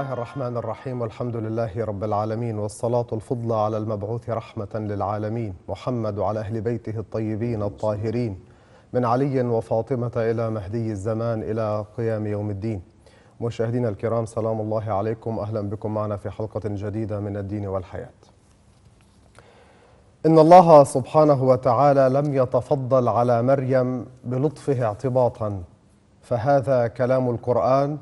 الله الرحمن الرحيم والحمد لله رب العالمين والصلاة الفضلى على المبعوث رحمة للعالمين محمد وعلى أهل بيته الطيبين الطاهرين من علي وفاطمة إلى مهدي الزمان إلى قيام يوم الدين مشاهدينا الكرام سلام الله عليكم أهلا بكم معنا في حلقة جديدة من الدين والحياة إن الله سبحانه وتعالى لم يتفضل على مريم بلطفه اعتباطا فهذا كلام القرآن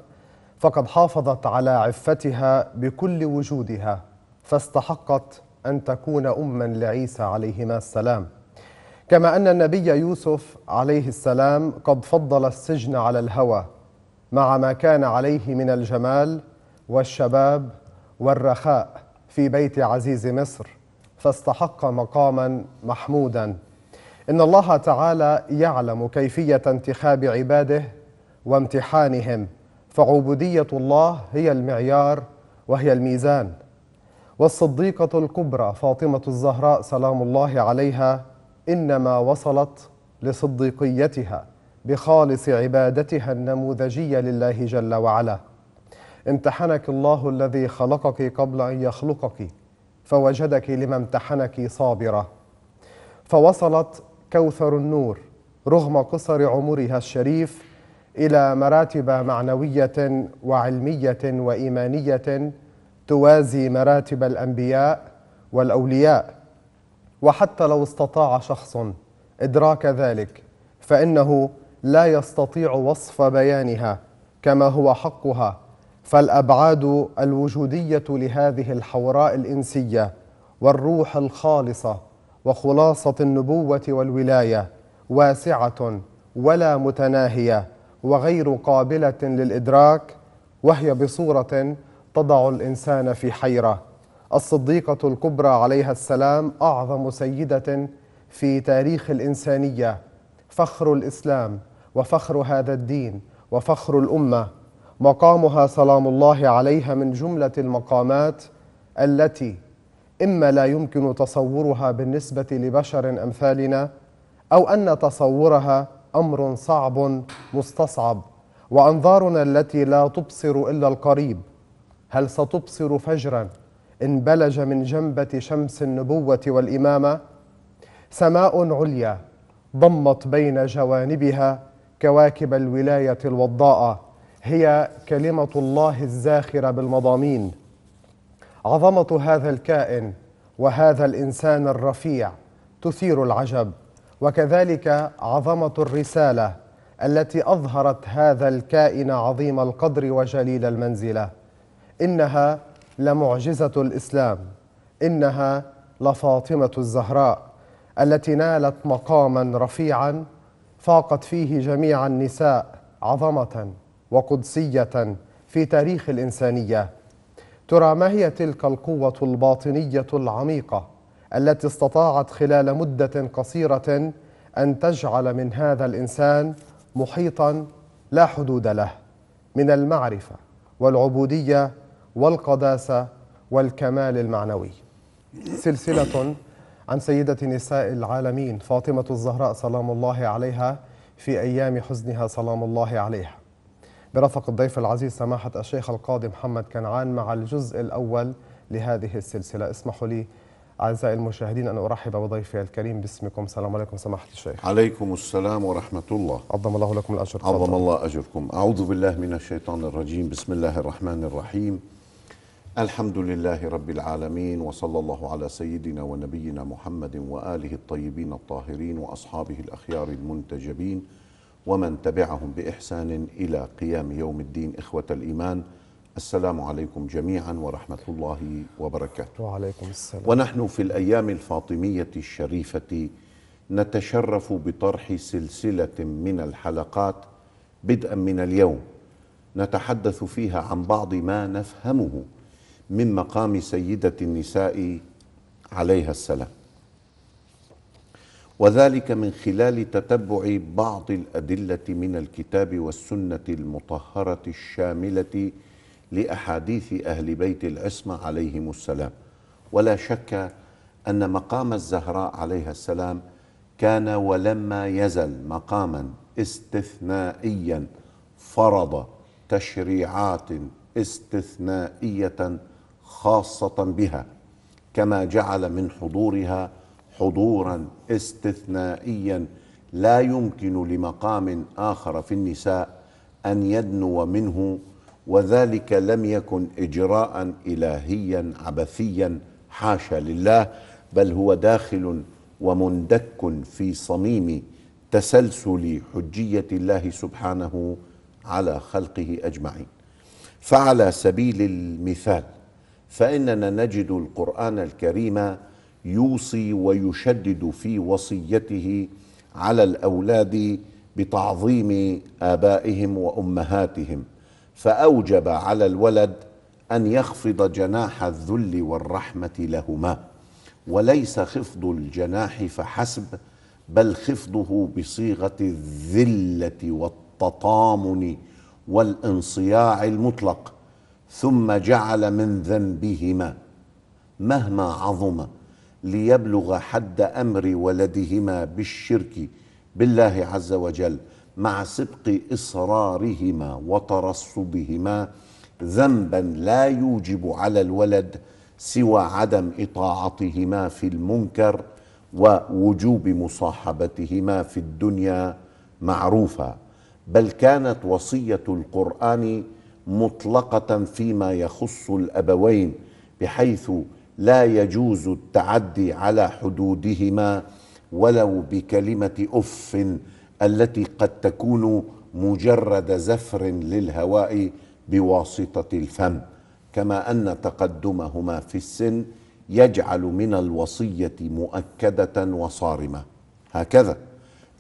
فقد حافظت على عفتها بكل وجودها فاستحقت أن تكون أما لعيسى عليهما السلام كما أن النبي يوسف عليه السلام قد فضل السجن على الهوى مع ما كان عليه من الجمال والشباب والرخاء في بيت عزيز مصر فاستحق مقاما محمودا إن الله تعالى يعلم كيفية انتخاب عباده وامتحانهم فعبودية الله هي المعيار وهي الميزان والصديقة الكبرى فاطمة الزهراء سلام الله عليها إنما وصلت لصديقيتها بخالص عبادتها النموذجية لله جل وعلا امتحنك الله الذي خلقك قبل أن يخلقك فوجدك لما امتحنك صابرة فوصلت كوثر النور رغم قصر عمرها الشريف الى مراتب معنويه وعلميه وايمانيه توازي مراتب الانبياء والاولياء وحتى لو استطاع شخص ادراك ذلك فانه لا يستطيع وصف بيانها كما هو حقها فالابعاد الوجوديه لهذه الحوراء الانسيه والروح الخالصه وخلاصه النبوه والولايه واسعه ولا متناهيه وغير قابلة للإدراك وهي بصورة تضع الإنسان في حيرة الصديقة الكبرى عليها السلام أعظم سيدة في تاريخ الإنسانية فخر الإسلام وفخر هذا الدين وفخر الأمة مقامها سلام الله عليها من جملة المقامات التي إما لا يمكن تصورها بالنسبة لبشر أمثالنا أو أن تصورها امر صعب مستصعب وانظارنا التي لا تبصر الا القريب هل ستبصر فجرا انبلج من جنبه شمس النبوه والامامه سماء عليا ضمت بين جوانبها كواكب الولايه الوضاءه هي كلمه الله الزاخره بالمضامين عظمه هذا الكائن وهذا الانسان الرفيع تثير العجب وكذلك عظمة الرسالة التي أظهرت هذا الكائن عظيم القدر وجليل المنزلة إنها لمعجزة الإسلام إنها لفاطمة الزهراء التي نالت مقاما رفيعا فاقت فيه جميع النساء عظمة وقدسية في تاريخ الإنسانية ترى ما هي تلك القوة الباطنية العميقة التي استطاعت خلال مدة قصيرة أن تجعل من هذا الإنسان محيطا لا حدود له من المعرفة والعبودية والقداسة والكمال المعنوي سلسلة عن سيدة نساء العالمين فاطمة الزهراء سلام الله عليها في أيام حزنها سلام الله عليها برفق الضيف العزيز سماحة الشيخ القاضي محمد كنعان مع الجزء الأول لهذه السلسلة اسمحوا لي أعزائي المشاهدين أن أرحب بضيفي الكريم باسمكم السلام عليكم سماحة الشيخ عليكم السلام ورحمة الله عظم الله لكم الأجر عظم الله أجركم أعوذ بالله من الشيطان الرجيم بسم الله الرحمن الرحيم الحمد لله رب العالمين وصلى الله على سيدنا ونبينا محمد وآله الطيبين الطاهرين وأصحابه الأخيار المنتجبين ومن تبعهم بإحسان إلى قيام يوم الدين إخوة الإيمان السلام عليكم جميعا ورحمة الله وبركاته وعليكم السلام ونحن في الأيام الفاطمية الشريفة نتشرف بطرح سلسلة من الحلقات بدءا من اليوم نتحدث فيها عن بعض ما نفهمه من مقام سيدة النساء عليها السلام وذلك من خلال تتبع بعض الأدلة من الكتاب والسنة المطهرة الشاملة لأحاديث أهل بيت العصمة عليهم السلام ولا شك أن مقام الزهراء عليها السلام كان ولما يزل مقاما استثنائيا فرض تشريعات استثنائية خاصة بها كما جعل من حضورها حضورا استثنائيا لا يمكن لمقام آخر في النساء أن يدنو منه وذلك لم يكن اجراء الهيا عبثيا حاشا لله بل هو داخل ومندك في صميم تسلسل حجيه الله سبحانه على خلقه اجمعين فعلى سبيل المثال فاننا نجد القران الكريم يوصي ويشدد في وصيته على الاولاد بتعظيم ابائهم وامهاتهم فأوجب على الولد أن يخفض جناح الذل والرحمة لهما وليس خفض الجناح فحسب بل خفضه بصيغة الذلة والتطامن والانصياع المطلق ثم جعل من ذنبهما مهما عظم ليبلغ حد امر ولدهما بالشرك بالله عز وجل مع سبق إصرارهما وترصدهما ذنبا لا يوجب على الولد سوى عدم إطاعتهما في المنكر ووجوب مصاحبتهما في الدنيا معروفا بل كانت وصية القرآن مطلقة فيما يخص الأبوين بحيث لا يجوز التعدي على حدودهما ولو بكلمة أف التي قد تكون مجرد زفر للهواء بواسطه الفم كما ان تقدمهما في السن يجعل من الوصيه مؤكده وصارمه هكذا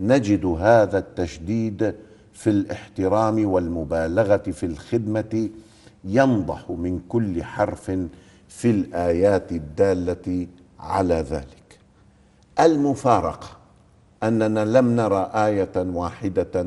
نجد هذا التشديد في الاحترام والمبالغه في الخدمه ينضح من كل حرف في الايات الداله على ذلك المفارقه أننا لم نرى آية واحدة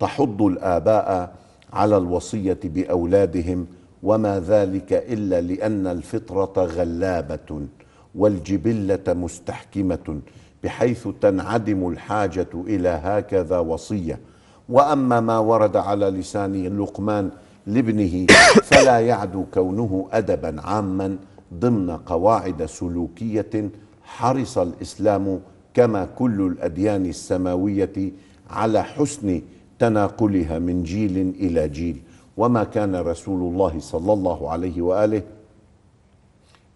تحض الآباء على الوصية بأولادهم وما ذلك إلا لأن الفطرة غلابة والجبلة مستحكمة بحيث تنعدم الحاجة إلى هكذا وصية وأما ما ورد على لسان لقمان لابنه فلا يعدو كونه أدبا عاما ضمن قواعد سلوكية حرص الإسلام كما كل الاديان السماويه على حسن تناقلها من جيل الى جيل وما كان رسول الله صلى الله عليه واله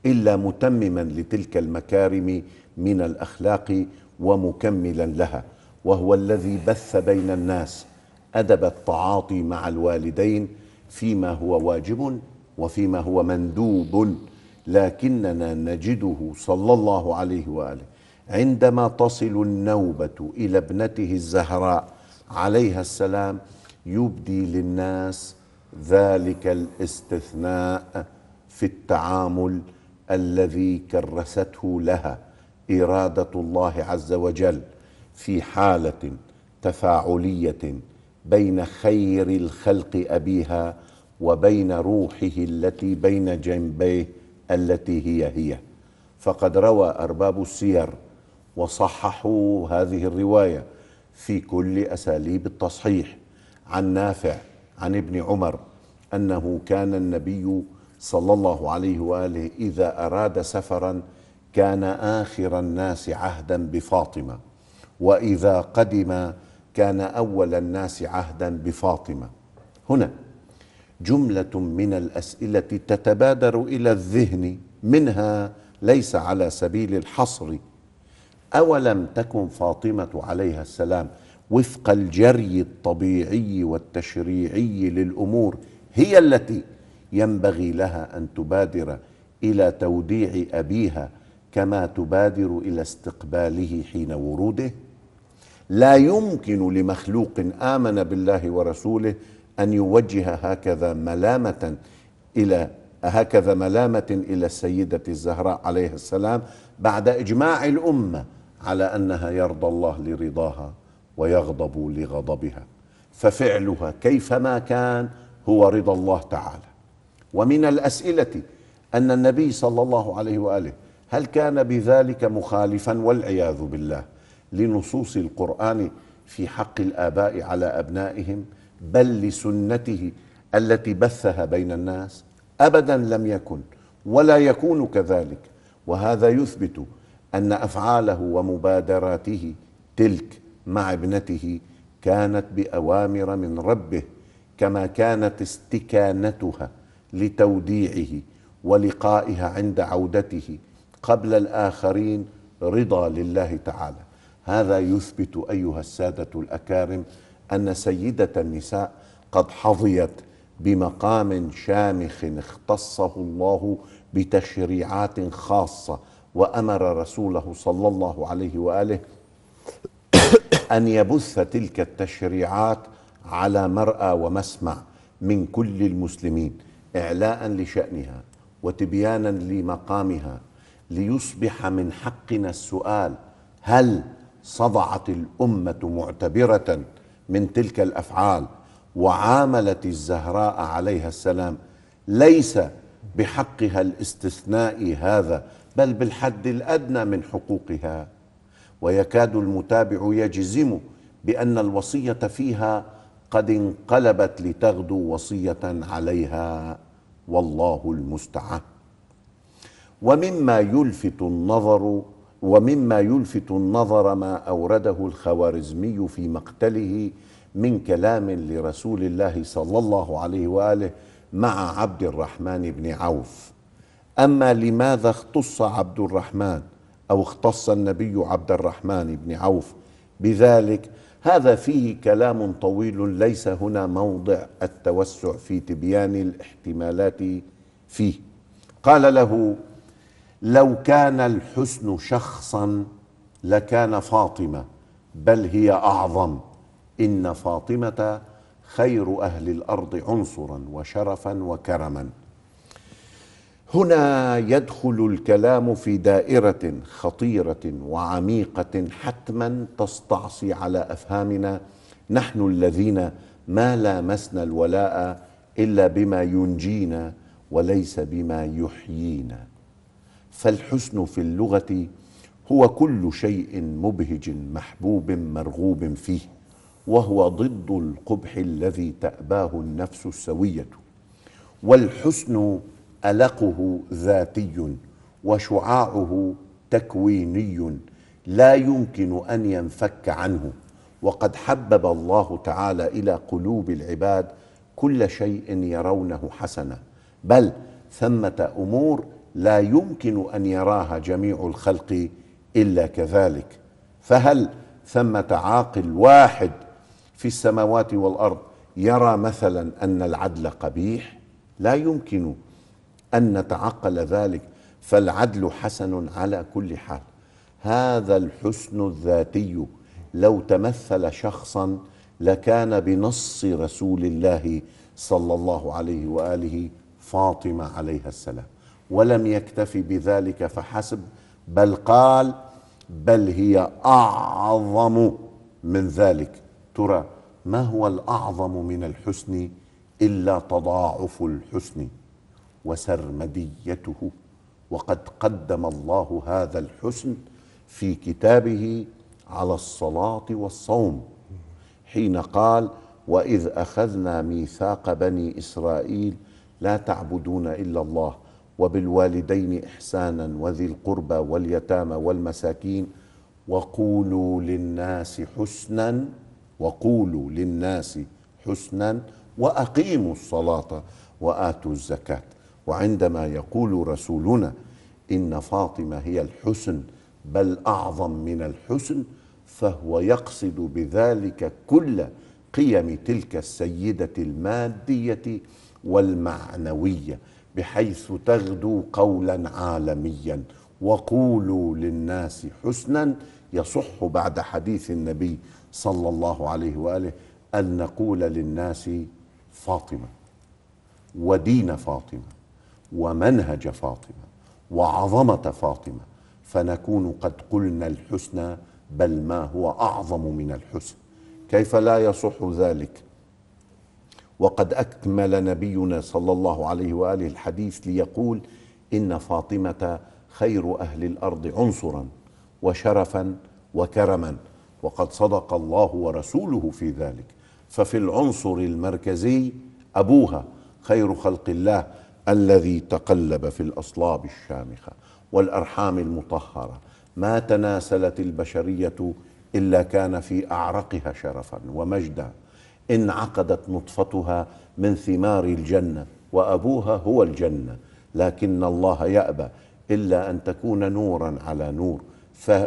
الا متمما لتلك المكارم من الاخلاق ومكملا لها وهو الذي بث بين الناس ادب التعاطي مع الوالدين فيما هو واجب وفيما هو مندوب لكننا نجده صلى الله عليه واله عندما تصل النوبة إلى ابنته الزهراء عليها السلام يبدي للناس ذلك الاستثناء في التعامل الذي كرسته لها إرادة الله عز وجل في حالة تفاعلية بين خير الخلق أبيها وبين روحه التي بين جنبيه التي هي هي فقد روى أرباب السير وصححوا هذه الرواية في كل أساليب التصحيح عن نافع عن ابن عمر أنه كان النبي صلى الله عليه وآله إذا أراد سفرا كان آخر الناس عهدا بفاطمة وإذا قدم كان أول الناس عهدا بفاطمة هنا جملة من الأسئلة تتبادر إلى الذهن منها ليس على سبيل الحصر أولم تكن فاطمة عليها السلام وفق الجري الطبيعي والتشريعي للأمور هي التي ينبغي لها أن تبادر إلى توديع أبيها كما تبادر إلى استقباله حين وروده لا يمكن لمخلوق آمن بالله ورسوله أن يوجه هكذا ملامة إلى هكذا ملامة إلى السيدة الزهراء عليه السلام بعد إجماع الأمة على انها يرضى الله لرضاها ويغضب لغضبها ففعلها كيفما كان هو رضا الله تعالى ومن الاسئله ان النبي صلى الله عليه واله هل كان بذلك مخالفا والعياذ بالله لنصوص القران في حق الاباء على ابنائهم بل لسنته التي بثها بين الناس ابدا لم يكن ولا يكون كذلك وهذا يثبت أن أفعاله ومبادراته تلك مع ابنته كانت بأوامر من ربه كما كانت استكانتها لتوديعه ولقائها عند عودته قبل الآخرين رضا لله تعالى هذا يثبت أيها السادة الأكارم أن سيدة النساء قد حظيت بمقام شامخ اختصه الله بتشريعات خاصه وامر رسوله صلى الله عليه واله ان يبث تلك التشريعات على مرأى ومسمع من كل المسلمين إعلاء لشأنها وتبيانا لمقامها ليصبح من حقنا السؤال هل صدعت الأمة معتبرة من تلك الأفعال وعاملت الزهراء عليها السلام ليس بحقها الاستثنائي هذا بل بالحد الادنى من حقوقها ويكاد المتابع يجزم بان الوصيه فيها قد انقلبت لتغدو وصيه عليها والله المستعان ومما يلفت النظر ومما يلفت النظر ما اورده الخوارزمي في مقتله من كلام لرسول الله صلى الله عليه واله مع عبد الرحمن بن عوف أما لماذا اختص عبد الرحمن أو اختص النبي عبد الرحمن بن عوف بذلك هذا فيه كلام طويل ليس هنا موضع التوسع في تبيان الاحتمالات فيه قال له لو كان الحسن شخصا لكان فاطمه بل هي اعظم ان فاطمه خير اهل الارض عنصرا وشرفا وكرما هنا يدخل الكلام في دائره خطيره وعميقه حتما تستعصي على افهامنا نحن الذين ما لامسنا الولاء الا بما ينجينا وليس بما يحيينا فالحسن في اللغه هو كل شيء مبهج محبوب مرغوب فيه وهو ضد القبح الذي تاباه النفس السويه والحسن ألقه ذاتي وشعاعه تكويني لا يمكن أن ينفك عنه وقد حبب الله تعالى إلى قلوب العباد كل شيء يرونه حسنا بل ثمة أمور لا يمكن أن يراها جميع الخلق إلا كذلك فهل ثمة عاقل واحد في السماوات والأرض يرى مثلا أن العدل قبيح لا يمكن أن نتعقل ذلك فالعدل حسن على كل حال هذا الحسن الذاتي لو تمثل شخصا لكان بنص رسول الله صلى الله عليه واله فاطمه عليها السلام ولم يكتف بذلك فحسب بل قال بل هي اعظم من ذلك ترى ما هو الاعظم من الحسن الا تضاعف الحسن وسرمديته وقد قدم الله هذا الحسن في كتابه على الصلاه والصوم حين قال واذ اخذنا ميثاق بني اسرائيل لا تعبدون الا الله وبالوالدين احسانا وذي القربى واليتامى والمساكين وقولوا للناس حسنا وقولوا للناس حسنا واقيموا الصلاه واتوا الزكاه وعندما يقول رسولنا ان فاطمه هي الحسن بل اعظم من الحسن فهو يقصد بذلك كل قيم تلك السيده الماديه والمعنويه بحيث تغدو قولا عالميا وقولوا للناس حسنا يصح بعد حديث النبي صلى الله عليه واله ان نقول للناس فاطمه ودين فاطمه ومنهج فاطمه وعظمه فاطمه فنكون قد قلنا الحسنى بل ما هو اعظم من الحسن كيف لا يصح ذلك وقد اكمل نبينا صلى الله عليه واله الحديث ليقول ان فاطمه خير اهل الارض عنصرا وشرفا وكرما وقد صدق الله ورسوله في ذلك ففي العنصر المركزي ابوها خير خلق الله الذي تقلب في الاصلاب الشامخه والارحام المطهره ما تناسلت البشريه الا كان في اعرقها شرفا ومجدا انعقدت نطفتها من ثمار الجنه وابوها هو الجنه لكن الله يابى الا ان تكون نورا على نور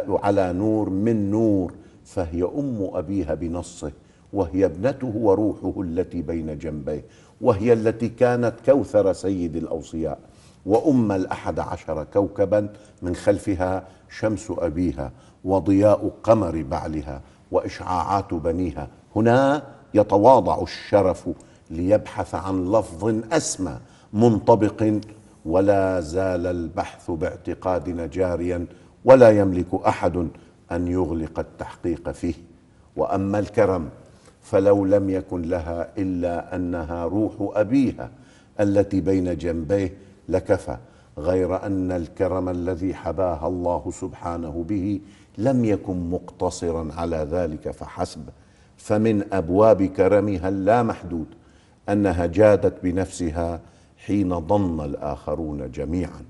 على نور من نور فهي ام ابيها بنصه وهي ابنته وروحه التي بين جنبيه وهي التي كانت كوثر سيد الأوصياء وأم الأحد عشر كوكبا من خلفها شمس أبيها وضياء قمر بعلها وإشعاعات بنيها هنا يتواضع الشرف ليبحث عن لفظ أسمى منطبق ولا زال البحث باعتقادنا جاريا ولا يملك أحد أن يغلق التحقيق فيه وأما الكرم فلو لم يكن لها الا انها روح ابيها التي بين جنبيه لكفى غير ان الكرم الذي حباها الله سبحانه به لم يكن مقتصرا على ذلك فحسب فمن ابواب كرمها اللامحدود انها جادت بنفسها حين ضن الاخرون جميعا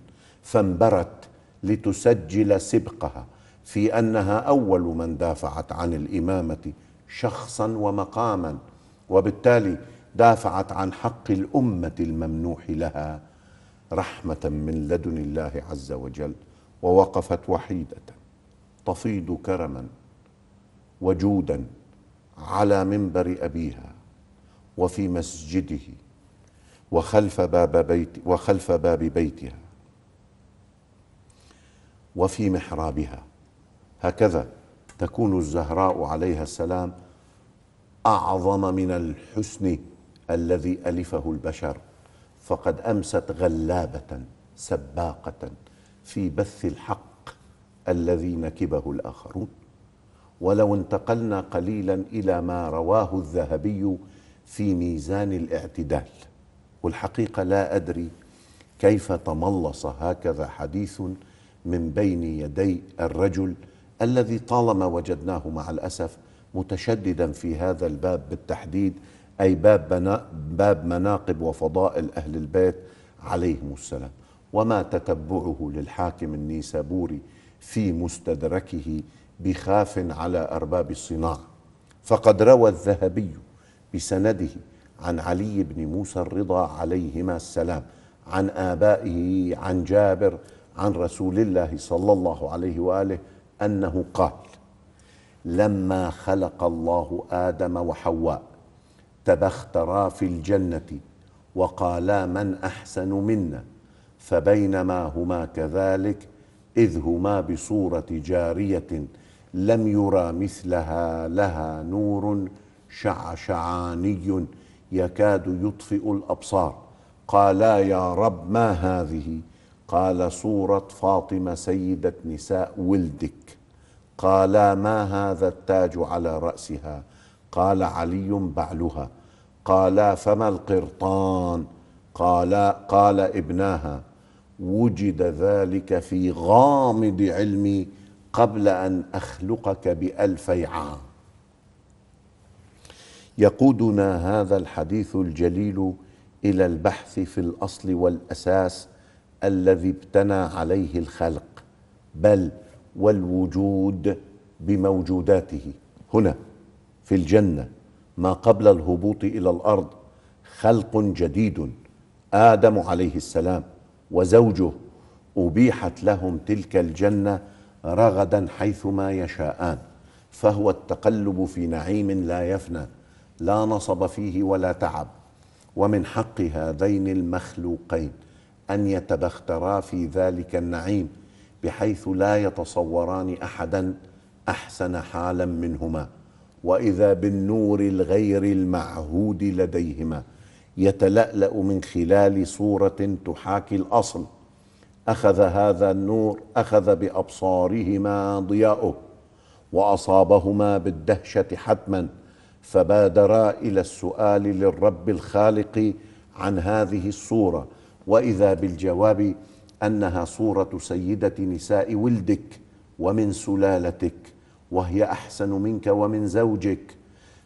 فانبرت لتسجل سبقها في انها اول من دافعت عن الامامه شخصا ومقاما وبالتالي دافعت عن حق الامه الممنوح لها رحمه من لدن الله عز وجل ووقفت وحيده تفيض كرما وجودا على منبر ابيها وفي مسجده وخلف باب بيت وخلف باب بيتها وفي محرابها هكذا تكون الزهراء عليها السلام اعظم من الحسن الذي الفه البشر فقد امست غلابه سباقه في بث الحق الذي نكبه الاخرون ولو انتقلنا قليلا الى ما رواه الذهبي في ميزان الاعتدال والحقيقه لا ادري كيف تملص هكذا حديث من بين يدي الرجل الذي طالما وجدناه مع الأسف متشددا في هذا الباب بالتحديد أي باب, بنا باب مناقب وفضائل أهل البيت عليهم السلام وما تتبعه للحاكم النيسابوري في مستدركه بخاف على أرباب الصناعة فقد روى الذهبي بسنده عن علي بن موسى الرضا عليهما السلام عن آبائه عن جابر عن رسول الله صلى الله عليه وآله انه قال لما خلق الله ادم وحواء تبخترا في الجنه وقالا من احسن منا فبينما هما كذلك اذ هما بصوره جاريه لم يرى مثلها لها نور شعشعاني يكاد يطفئ الابصار قالا يا رب ما هذه قال صورة فاطمة سيدة نساء ولدك قالا ما هذا التاج على رأسها قال علي بعلها قالا فما القرطان قالا قال ابناها وجد ذلك في غامض علمي قبل أن أخلقك بألفي عام يقودنا هذا الحديث الجليل إلى البحث في الأصل والأساس الذي ابتنى عليه الخلق بل والوجود بموجوداته هنا في الجنه ما قبل الهبوط الى الارض خلق جديد ادم عليه السلام وزوجه ابيحت لهم تلك الجنه رغدا حيثما يشاءان فهو التقلب في نعيم لا يفنى لا نصب فيه ولا تعب ومن حق هذين المخلوقين أن يتبخترا في ذلك النعيم بحيث لا يتصوران أحدا أحسن حالا منهما وإذا بالنور الغير المعهود لديهما يتلألأ من خلال صورة تحاكي الأصل أخذ هذا النور أخذ بأبصارهما ضياؤه وأصابهما بالدهشة حتما فبادرا إلى السؤال للرب الخالق عن هذه الصورة واذا بالجواب انها صوره سيده نساء ولدك ومن سلالتك وهي احسن منك ومن زوجك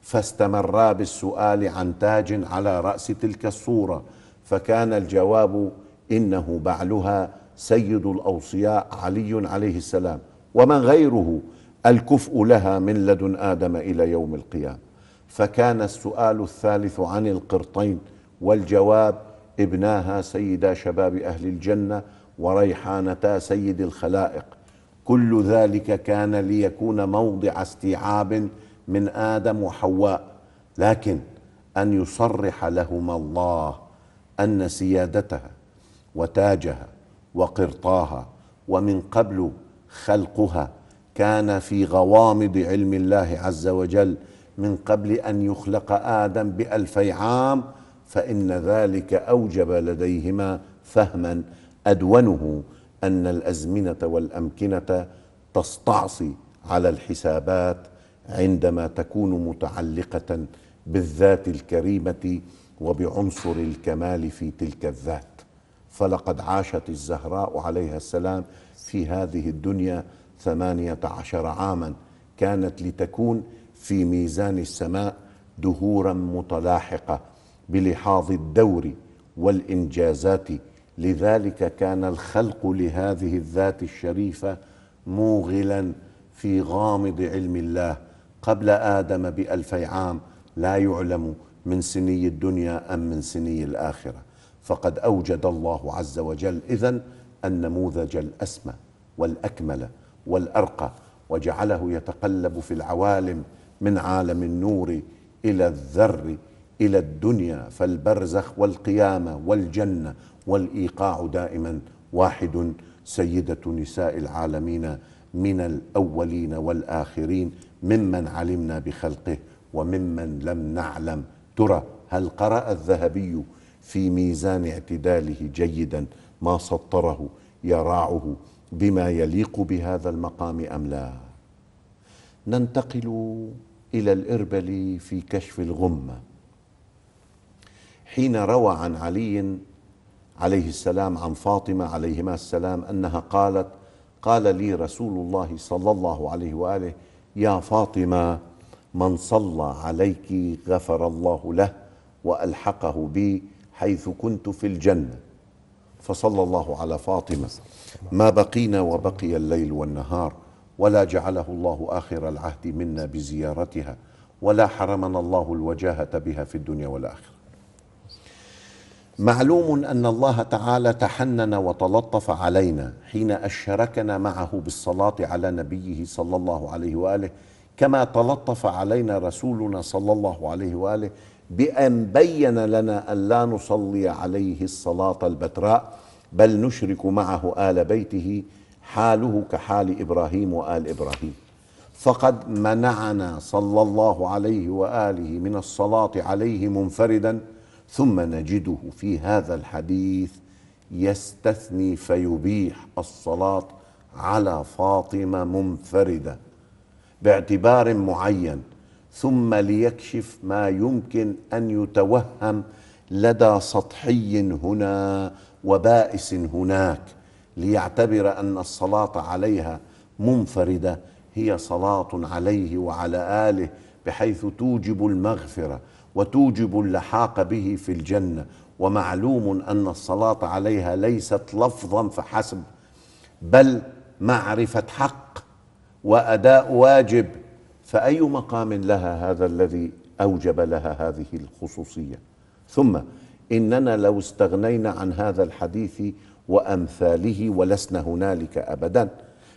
فاستمرا بالسؤال عن تاج على راس تلك الصوره فكان الجواب انه بعلها سيد الاوصياء علي عليه السلام ومن غيره الكفء لها من لدن ادم الى يوم القيامه فكان السؤال الثالث عن القرطين والجواب ابناها سيدا شباب أهل الجنة وريحانتا سيد الخلائق كل ذلك كان ليكون موضع استيعاب من آدم وحواء لكن أن يصرح لهما الله أن سيادتها وتاجها وقرطاها ومن قبل خلقها كان في غوامض علم الله عز وجل من قبل أن يخلق آدم بألفي عام فإن ذلك أوجب لديهما فهما أدونه أن الأزمنة والأمكنة تستعصي على الحسابات عندما تكون متعلقة بالذات الكريمة وبعنصر الكمال في تلك الذات فلقد عاشت الزهراء عليها السلام في هذه الدنيا ثمانية عشر عاما كانت لتكون في ميزان السماء دهورا متلاحقة بلحاظ الدور والانجازات لذلك كان الخلق لهذه الذات الشريفه موغلا في غامض علم الله قبل ادم بالفي عام لا يعلم من سني الدنيا ام من سني الاخره فقد اوجد الله عز وجل اذا النموذج الاسمى والاكمل والارقى وجعله يتقلب في العوالم من عالم النور الى الذر إلى الدنيا فالبرزخ والقيامة والجنة والإيقاع دائما واحد سيدة نساء العالمين من الأولين والآخرين ممن علمنا بخلقه وممن لم نعلم ترى هل قرأ الذهبي في ميزان اعتداله جيدا ما سطره يراعه بما يليق بهذا المقام أم لا ننتقل إلى الإربل في كشف الغمة حين روى عن علي عليه السلام عن فاطمة عليهما السلام أنها قالت قال لي رسول الله صلى الله عليه وآله يا فاطمة من صلى عليك غفر الله له وألحقه بي حيث كنت في الجنة فصلى الله على فاطمة ما بقينا وبقي الليل والنهار ولا جعله الله آخر العهد منا بزيارتها ولا حرمنا الله الوجاهة بها في الدنيا والآخرة معلوم ان الله تعالى تحنن وتلطف علينا حين اشركنا معه بالصلاه على نبيه صلى الله عليه واله كما تلطف علينا رسولنا صلى الله عليه واله بان بين لنا ان لا نصلي عليه الصلاه البتراء بل نشرك معه ال بيته حاله كحال ابراهيم وال ابراهيم فقد منعنا صلى الله عليه واله من الصلاه عليه منفردا ثم نجده في هذا الحديث يستثني فيبيح الصلاه على فاطمه منفرده باعتبار معين ثم ليكشف ما يمكن ان يتوهم لدى سطحي هنا وبائس هناك ليعتبر ان الصلاه عليها منفرده هي صلاه عليه وعلى اله بحيث توجب المغفره وتوجب اللحاق به في الجنة ومعلوم أن الصلاة عليها ليست لفظا فحسب بل معرفة حق وأداء واجب فأي مقام لها هذا الذي أوجب لها هذه الخصوصية ثم إننا لو استغنينا عن هذا الحديث وأمثاله ولسنا هنالك أبدا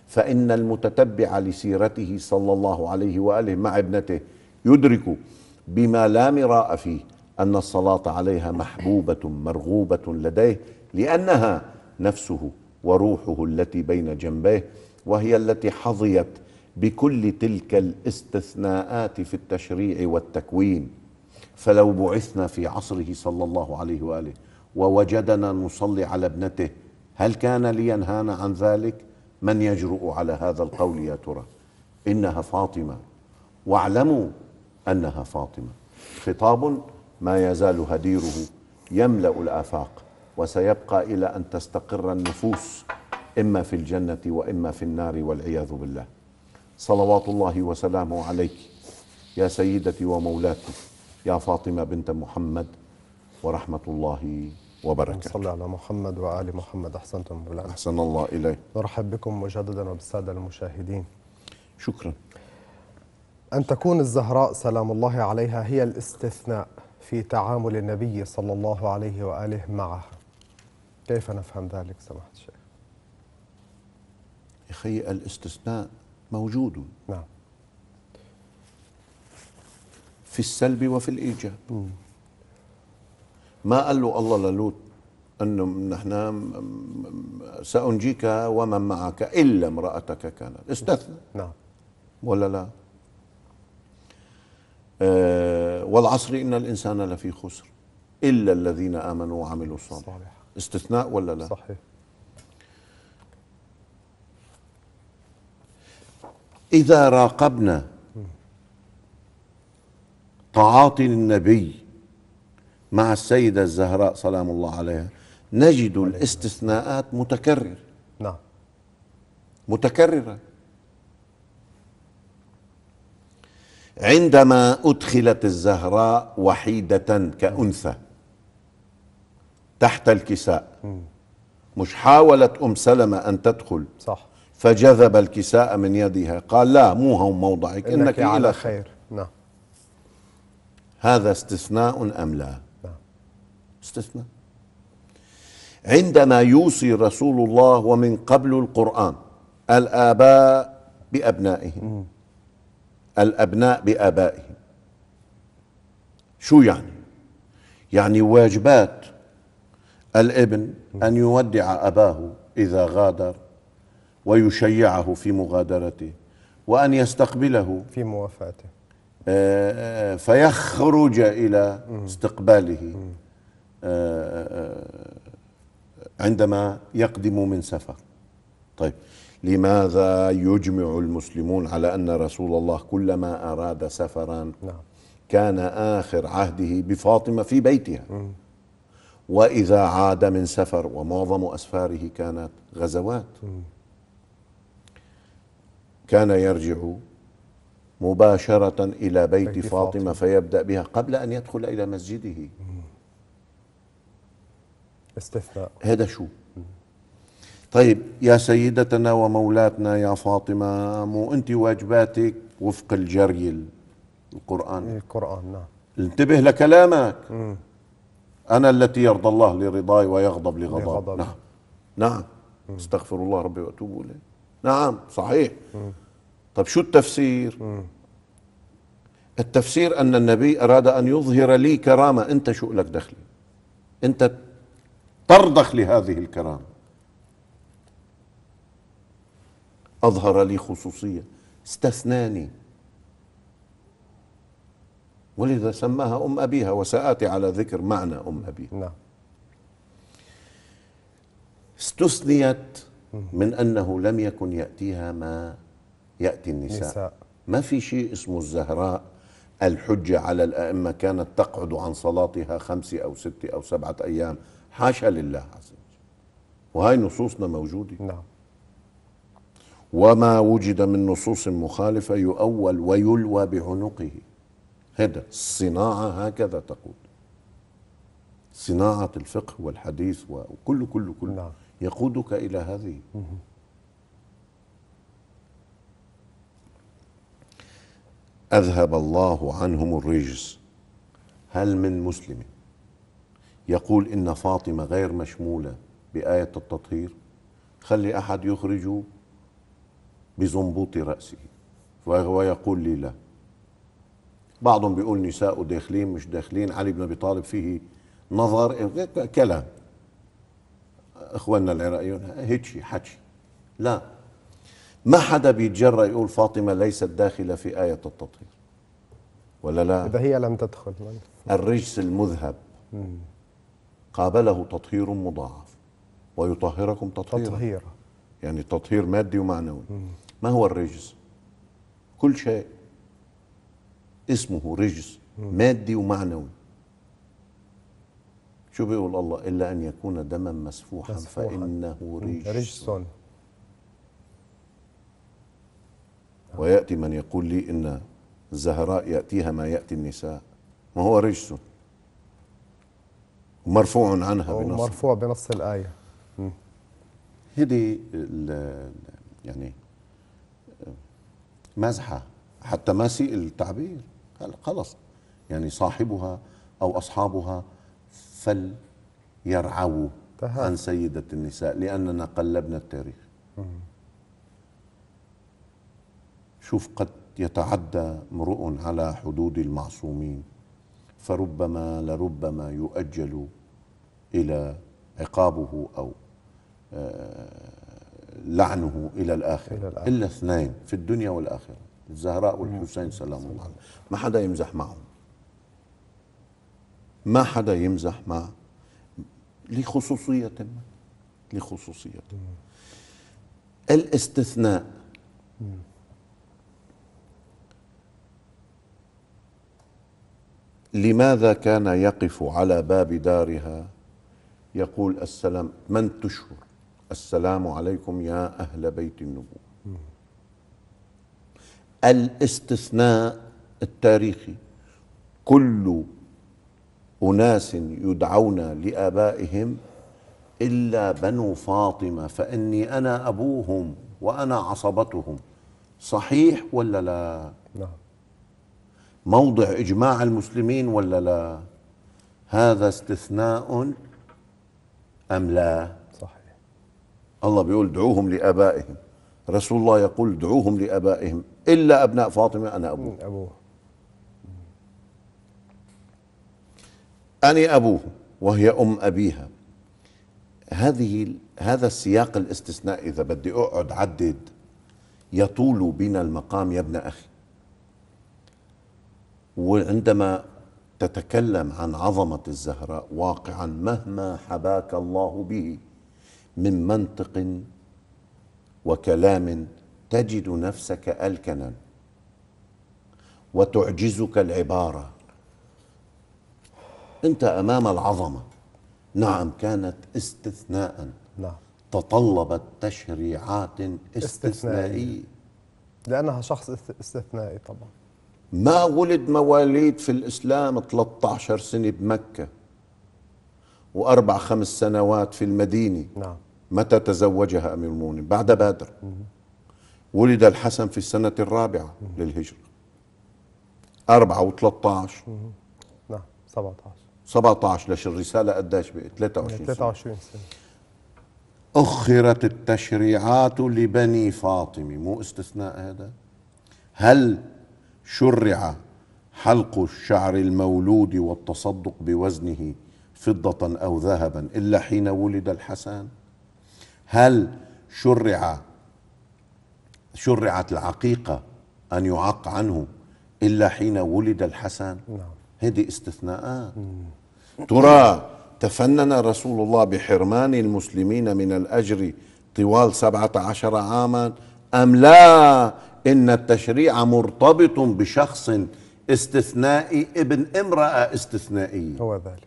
فإن المتتبع لسيرته صلى الله عليه وآله مع ابنته يدرك بما لا مراء فيه أن الصلاة عليها محبوبة مرغوبة لديه لأنها نفسه وروحه التي بين جنبيه وهي التي حظيت بكل تلك الاستثناءات في التشريع والتكوين فلو بعثنا في عصره صلى الله عليه واله ووجدنا نصلي على ابنته هل كان لينهانا عن ذلك من يجرؤ على هذا القول يا ترى انها فاطمه واعلموا أنها فاطمة خطاب ما يزال هديره يملأ الآفاق وسيبقى إلى أن تستقر النفوس إما في الجنة وإما في النار والعياذ بالله صلوات الله وسلامه عليك يا سيدتي ومولاتي يا فاطمة بنت محمد ورحمة الله وبركاته صلى على محمد وآل محمد أحسنتم بالعمل. أحسن الله إليك نرحب بكم مجددا وبالسادة المشاهدين شكرا أن تكون الزهراء سلام الله عليها هي الاستثناء في تعامل النبي صلى الله عليه وآله معها كيف نفهم ذلك سماحة الشيخ يا أخي الاستثناء موجود نعم في السلب وفي الإيجاب ما قال له الله للوط أنه نحن سأنجيك ومن معك إلا امرأتك كانت استثنى نعم ولا لا آه، والعصر إن الإنسان لفي خسر إلا الذين آمنوا وعملوا الصالحات استثناء ولا لا صحيح إذا راقبنا تعاطي النبي مع السيدة الزهراء سلام الله عليها نجد الاستثناءات متكررة نعم متكررة عندما أدخلت الزهراء وحيدة كأنثى تحت الكساء مش حاولت أم سلمة أن تدخل صح فجذب الكساء من يدها قال لا مو هون موضعك إنك, إنك على خير نعم هذا استثناء أم لا نعم استثناء عندما يوصي رسول الله ومن قبل القرآن الآباء بأبنائهم الأبناء بآبائهم شو يعني يعني واجبات الابن أن يودع أباه إذا غادر ويشيعه في مغادرته وأن يستقبله في موافاته آه، فيخرج إلى استقباله آه، آه، عندما يقدم من سفر طيب لماذا يجمع المسلمون على ان رسول الله كلما اراد سفرا نعم. كان اخر عهده بفاطمه في بيتها واذا عاد من سفر ومعظم اسفاره كانت غزوات كان يرجع مباشره الى بيت, فاطمة, فيبدا بها قبل ان يدخل الى مسجده استثناء هذا شو؟ طيب يا سيدتنا ومولاتنا يا فاطمة مو أنت واجباتك وفق الجري القرآن إيه، القرآن نعم انتبه لكلامك مم. أنا التي يرضى الله لرضاي ويغضب لغضب نعم نعم مم. استغفر الله ربي وأتوب إليه نعم صحيح مم. طيب شو التفسير مم. التفسير أن النبي أراد أن يظهر لي كرامة أنت شو لك دخلي أنت ترضخ لهذه الكرامة أظهر لي خصوصية استثناني ولذا سماها أم أبيها وسآتي على ذكر معنى أم أبيها نعم استثنيت من أنه لم يكن يأتيها ما يأتي النساء نساء. ما في شيء اسمه الزهراء الحجة على الأئمة كانت تقعد عن صلاتها خمسة أو ستة أو سبعة أيام حاشا لله عز وجل وهي نصوصنا موجودة نعم وما وجد من نصوص مخالفة يؤول ويلوى بعنقه هذا الصناعة هكذا تقول صناعة الفقه والحديث وكل كل كل نعم. يقودك إلى هذه أذهب الله عنهم الرجس هل من مسلم يقول إن فاطمة غير مشمولة بآية التطهير خلي أحد يخرجه بزنبوط رأسه ويقول لي لا بعضهم بيقول نساء داخلين مش داخلين علي بن أبي طالب فيه نظر كلام إخواننا العراقيون هيتشي حكي لا ما حدا بيتجرأ يقول فاطمة ليست داخلة في آية التطهير ولا لا إذا هي لم تدخل الرجس المذهب قابله تطهير مضاعف ويطهركم تطهير تطهيرا يعني تطهير مادي ومعنوي ما هو الرجز كل شيء اسمه رجز مادي ومعنوي شو بيقول الله إلا أن يكون دما مسفوحا, فإنه رجس رجس ويأتي من يقول لي إن الزهراء يأتيها ما يأتي النساء ما هو رجس مرفوع عنها بنص مرفوع بنص الآية هذه يعني مزحه حتى ما سيء التعبير خلص يعني صاحبها او اصحابها فليرعوا عن سيده النساء لاننا قلبنا التاريخ شوف قد يتعدى امرؤ على حدود المعصومين فربما لربما يؤجل الى عقابه او آه لعنه إلى الآخرة إلى الآخر. إلا اثنين في الدنيا والآخرة الزهراء والحسين سلام الله عليه ما حدا يمزح معهم ما حدا يمزح مع لخصوصية ما لخصوصية الاستثناء لماذا كان يقف على باب دارها يقول السلام من تشهر السلام عليكم يا أهل بيت النبوة الاستثناء التاريخي كل أناس يدعون لآبائهم إلا بنو فاطمة فإني أنا أبوهم وأنا عصبتهم صحيح ولا لا نعم موضع إجماع المسلمين ولا لا هذا استثناء أم لا الله بيقول دعوهم لآبائهم رسول الله يقول دعوهم لآبائهم إلا أبناء فاطمة أنا أبوه أبوه اني أبوه وهي أم أبيها هذه هذا السياق الاستثنائي إذا بدي أقعد عدد يطول بنا المقام يا ابن أخي وعندما تتكلم عن عظمة الزهراء واقعا مهما حباك الله به من منطق وكلام تجد نفسك الكنا وتعجزك العباره انت امام العظمه نعم كانت استثناء نعم تطلبت تشريعات استثنائيه لانها شخص استثنائي طبعا ما ولد مواليد في الاسلام 13 سنه بمكه واربع خمس سنوات في المدينه نعم متى تزوجها أمير المؤمنين بعد بدر ولد الحسن في السنة الرابعة للهجرة 4 و13 نعم 17 17 ليش الرسالة قداش بقت 23 23 سنة أخرت التشريعات لبني فاطمة مو استثناء هذا هل شرع حلق الشعر المولود والتصدق بوزنه فضة أو ذهبا إلا حين ولد الحسن هل شرع شرعت العقيقة أن يعق عنه إلا حين ولد الحسن نعم. هذه استثناءات ترى تفنن رسول الله بحرمان المسلمين من الأجر طوال سبعة عشر عاما أم لا إن التشريع مرتبط بشخص استثنائي ابن امرأة استثنائية هو ذلك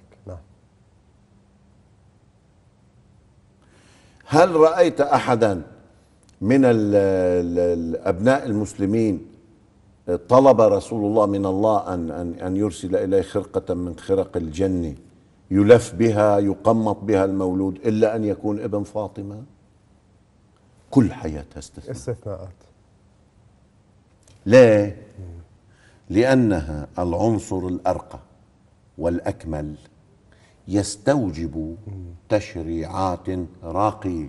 هل رأيت أحدا من الأبناء المسلمين طلب رسول الله من الله أن, أن, أن يرسل إليه خرقة من خرق الجنة يلف بها يقمط بها المولود إلا أن يكون ابن فاطمة كل حياتها استثناء استثناءات ليه؟ لأنها العنصر الأرقى والأكمل يستوجب تشريعات راقيه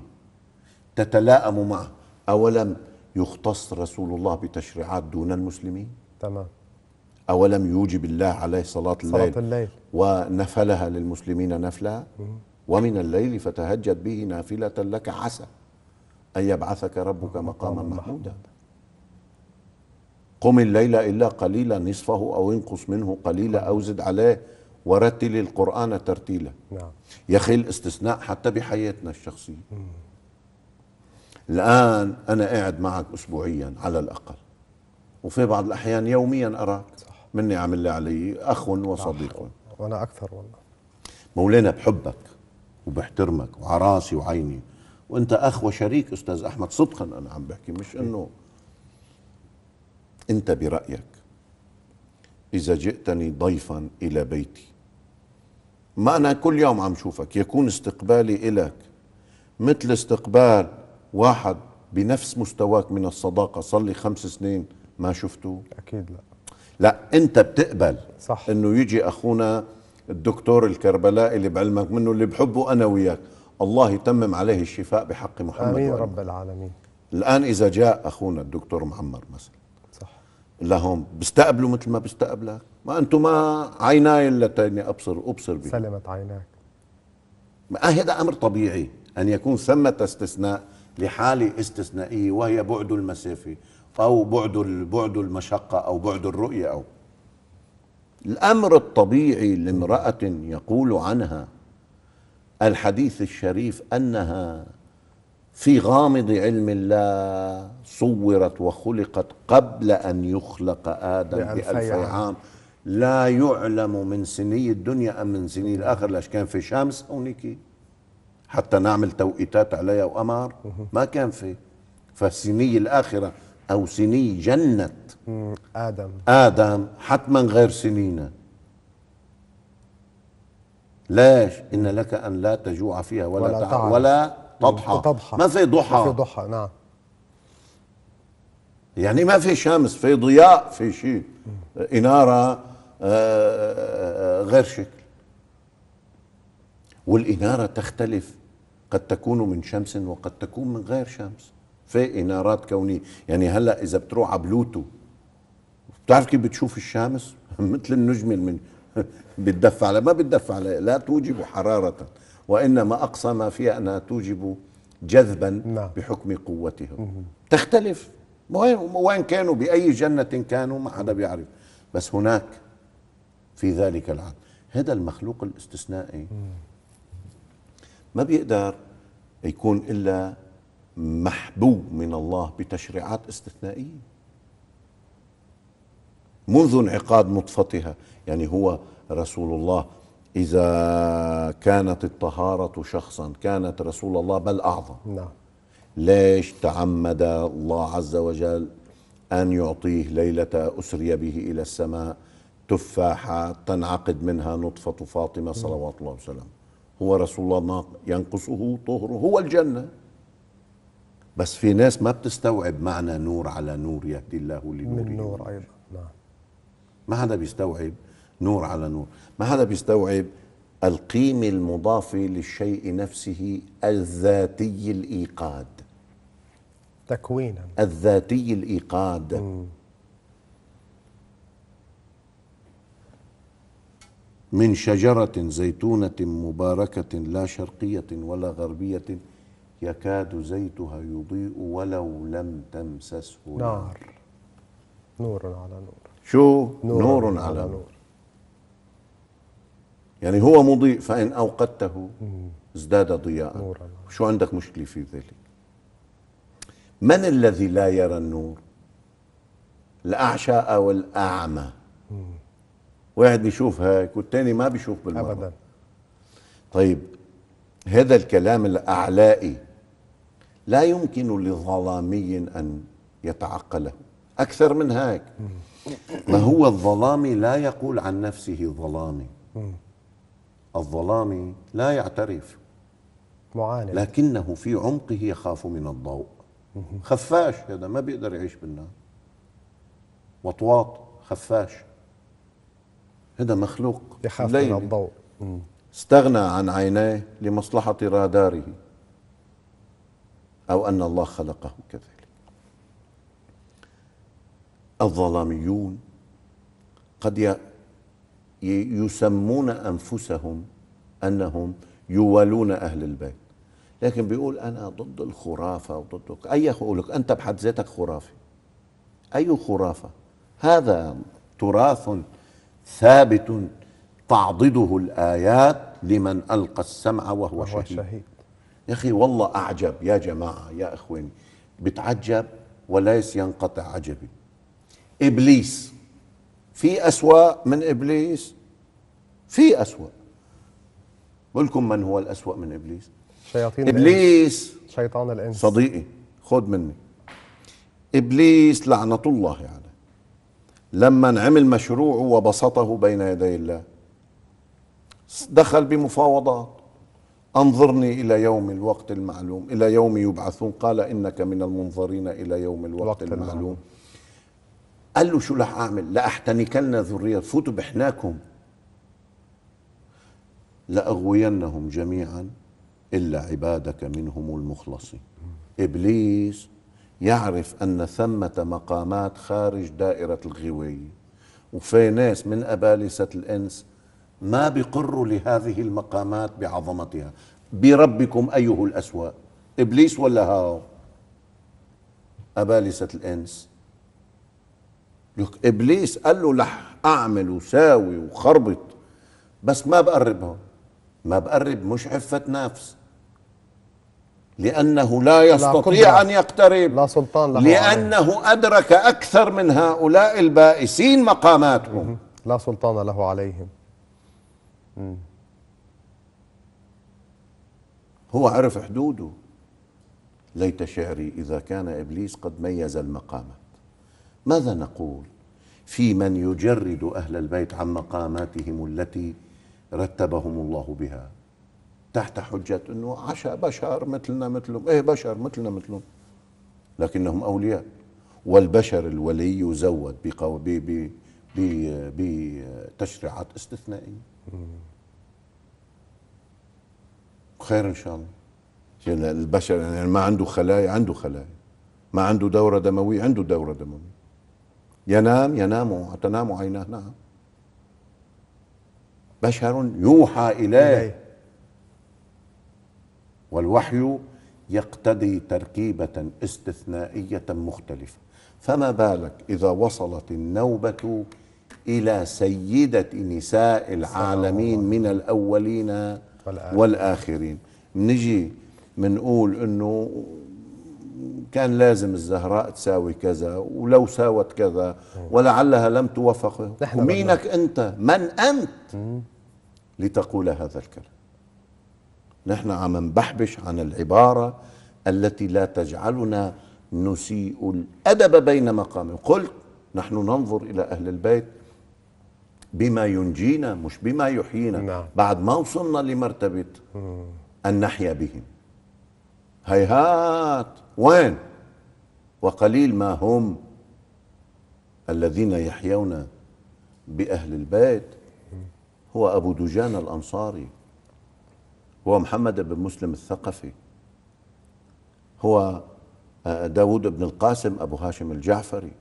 تتلائم معه اولم يختص رسول الله بتشريعات دون المسلمين تمام اولم يوجب الله عليه صلاه الليل, صلاة الليل. ونفلها للمسلمين نفلا ومن الليل فتهجد به نافله لك عسى ان يبعثك ربك مقاما محمودا قم الليل الا قليلا نصفه او انقص منه قليلا او زد عليه ورتل القرآن ترتيلا نعم. يا أخي الاستثناء حتى بحياتنا الشخصية مم. الآن أنا قاعد معك أسبوعيا على الأقل وفي بعض الأحيان يوميا أراك صح. مني عمل لي علي أخ وصديق وأنا أكثر والله مولانا بحبك وبحترمك وعراسي وعيني وانت اخ وشريك استاذ احمد صدقا انا عم بحكي مش إيه. انه انت برايك اذا جئتني ضيفا الى بيتي ما أنا كل يوم عم شوفك يكون استقبالي إلك مثل استقبال واحد بنفس مستواك من الصداقة صار لي خمس سنين ما شفته أكيد لا لا أنت بتقبل صح أنه يجي أخونا الدكتور الكربلاء اللي بعلمك منه اللي بحبه أنا وياك الله يتمم عليه الشفاء بحق محمد آمين رب العالمين الآن إذا جاء أخونا الدكتور معمر مثلا صح لهم بيستقبلوا مثل ما بيستقبلك ما أنتما عيناي اللتين أبصر أبصر بي سلمت عيناك ما آه، هذا أمر طبيعي أن يكون ثمة استثناء لحالة استثنائية وهي بعد المسافة أو بعد بعد المشقة أو بعد الرؤية أو الأمر الطبيعي لامرأة يقول عنها الحديث الشريف أنها في غامض علم الله صورت وخلقت قبل أن يخلق آدم بألفي عام, عام لا يعلم من سني الدنيا أم من سني الآخر ليش كان في شمس هونيك حتى نعمل توقيتات عليها وقمر ما كان في فسني الآخرة أو سني جنة آدم آدم حتما غير سنينا ليش إن لك أن لا تجوع فيها ولا ولا, تعرف. ولا تضحى. تضحى ما في ضحى ما في ضحى نعم يعني ما في شمس في ضياء في شيء إنارة غير شكل والإنارة تختلف قد تكون من شمس وقد تكون من غير شمس في إنارات كونية يعني هلأ إذا بتروح على بلوتو بتعرف كيف بتشوف الشمس مثل النجم من بتدفع لا ما بتدفع لا, لا توجب حرارة وإنما أقصى ما فيها أنها توجب جذبا نعم. بحكم قوتها تختلف وين كانوا بأي جنة كانوا ما حدا بيعرف بس هناك في ذلك العام هذا المخلوق الاستثنائي ما بيقدر يكون إلا محبوب من الله بتشريعات استثنائية منذ انعقاد نطفتها يعني هو رسول الله إذا كانت الطهارة شخصا كانت رسول الله بل أعظم نعم ليش تعمد الله عز وجل أن يعطيه ليلة أسري به إلى السماء تفاحة تنعقد منها نطفة فاطمة صلوات الله وسلم هو رسول الله ينقصه طهره هو الجنة بس في ناس ما بتستوعب معنى نور على نور يهدي الله لنوره من نور أيضا نعم ما حدا بيستوعب نور على نور ما حدا بيستوعب القيمة المضافة للشيء نفسه الذاتي الإيقاد تكوينا الذاتي الإيقاد مم. من شجرة زيتونة مباركة لا شرقية ولا غربية يكاد زيتها يضيء ولو لم تمسسه نار نور على نور شو نور, نور على, على نور. نور يعني هو مضيء فإن أوقدته ازداد ضياء شو عندك مشكلة في ذلك من الذي لا يرى النور الأعشاء والأعمى واحد بيشوف هيك والتاني ما بيشوف بالمرة أبدا طيب هذا الكلام الأعلائي لا يمكن لظلامي أن يتعقله أكثر من هيك ما هو الظلامي لا يقول عن نفسه ظلامي الظلامي لا يعترف معاند لكنه في عمقه يخاف من الضوء خفاش هذا ما بيقدر يعيش بالنار وطواط خفاش هذا مخلوق يخاف من الضوء استغنى عن عينيه لمصلحة راداره أو أن الله خلقه كذلك الظلاميون قد يسمون أنفسهم أنهم يوالون أهل البيت لكن بيقول أنا ضد الخرافة وضد أي خلق أنت بحد ذاتك خرافي أي خرافة هذا تراث ثابت تعضده الآيات لمن ألقى السمع وهو شهيد. شهيد يا أخي والله أعجب يا جماعة يا أخواني بتعجب وليس ينقطع عجبي إبليس في أسوأ من إبليس في أسوأ بقولكم من هو الأسوأ من إبليس شياطين إبليس الإنس. شيطان الإنس صديقي خذ مني إبليس لعنة الله يعني لما انعمل مشروعه وبسطه بين يدي الله دخل بمفاوضات انظرني الى يوم الوقت المعلوم الى يوم يبعثون قال انك من المنظرين الى يوم الوقت المعلوم. المعلوم قال له شو رح اعمل لاحتنكن ذريه فوتوا بحناكم لاغوينهم جميعا الا عبادك منهم المخلصين ابليس يعرف أن ثمة مقامات خارج دائرة الغوي وفي ناس من أبالسة الإنس ما بقروا لهذه المقامات بعظمتها بربكم أيه الأسوأ إبليس ولا هاو أبالسة الإنس لك إبليس قال له لح أعمل وساوي وخربط بس ما بقربهم ما بقرب مش عفة نفس لأنه لا يستطيع لا أن يقترب لا سلطان له لأنه عليه. أدرك أكثر من هؤلاء البائسين مقاماتهم لا سلطان له عليهم هو عرف حدوده ليت شعري إذا كان إبليس قد ميز المقامات ماذا نقول في من يجرد أهل البيت عن مقاماتهم التي رتبهم الله بها تحت حجة أنه عشاء بشر مثلنا مثلهم إيه بشر مثلنا مثلهم لكنهم أولياء والبشر الولي يزود بتشريعات استثنائية خير إن شاء الله يعني البشر يعني ما عنده خلايا عنده خلايا ما عنده دورة دموية عنده دورة دموية ينام ينام تنام عيناه نعم بشر يوحى إليه والوحي يقتضي تركيبه استثنائيه مختلفه فما بالك اذا وصلت النوبه الى سيده نساء العالمين من الاولين والاخرين نجي بنقول انه كان لازم الزهراء تساوي كذا ولو ساوت كذا ولعلها لم توفق مينك انت من انت لتقول هذا الكلام نحن عم نبحبش عن العبارة التي لا تجعلنا نسيء الأدب بين مقام قلت نحن ننظر إلى أهل البيت بما ينجينا مش بما يحيينا نعم. بعد ما وصلنا لمرتبة أن نحيا بهم هيهات وين وقليل ما هم الذين يحيون بأهل البيت هو أبو دجان الأنصاري هو محمد بن مسلم الثقفي هو آه، داود بن القاسم أبو هاشم الجعفري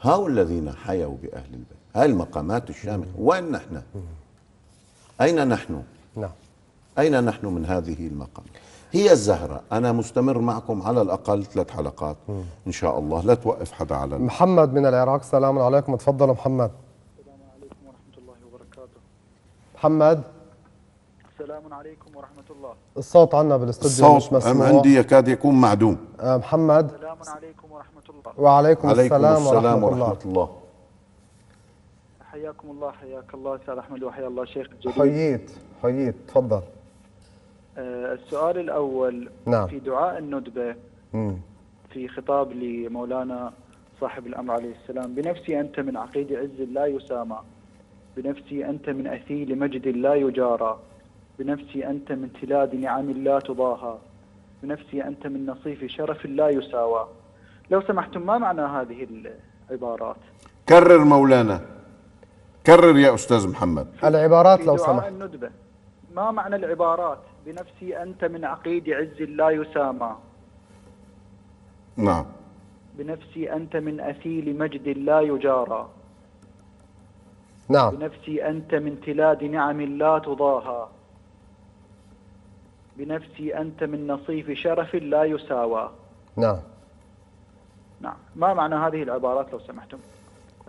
هؤلاء الذين حيوا بأهل البيت هاي المقامات الشاملة وين نحن أين نحن نعم أين نحن من هذه المقام هي الزهرة أنا مستمر معكم على الأقل ثلاث حلقات إن شاء الله لا توقف حدا على محمد من العراق سلام عليكم تفضل محمد السلام عليكم ورحمة الله وبركاته محمد السلام عليكم ورحمة الله الصوت عنا بالاستوديو مش مسموع أم عندي يكاد يكون معدوم أه محمد السلام عليكم ورحمة الله وعليكم عليكم السلام, السلام ورحمة, ورحمة, الله. الله حياكم الله حياك الله أستاذ أحمد وحيا الله شيخ الجليل حييت حييت تفضل أه السؤال الأول نعم. في دعاء الندبة مم. في خطاب لمولانا صاحب الأمر عليه السلام بنفسي أنت من عقيد عز لا يسامى بنفسي أنت من أثيل مجد لا يجارى بنفسي أنت من تلاد نعم لا تضاهى بنفسي أنت من نصيف شرف لا يساوى لو سمحتم ما معنى هذه العبارات كرر مولانا كرر يا أستاذ محمد العبارات لو سمحت الندبة ما معنى العبارات بنفسي أنت من عقيد عز لا يسامى نعم بنفسي أنت من أثيل مجد لا يجارى نعم بنفسي أنت من تلاد نعم لا تضاهى بنفسي أنت من نصيف شرف لا يساوى نعم نعم ما معنى هذه العبارات لو سمحتم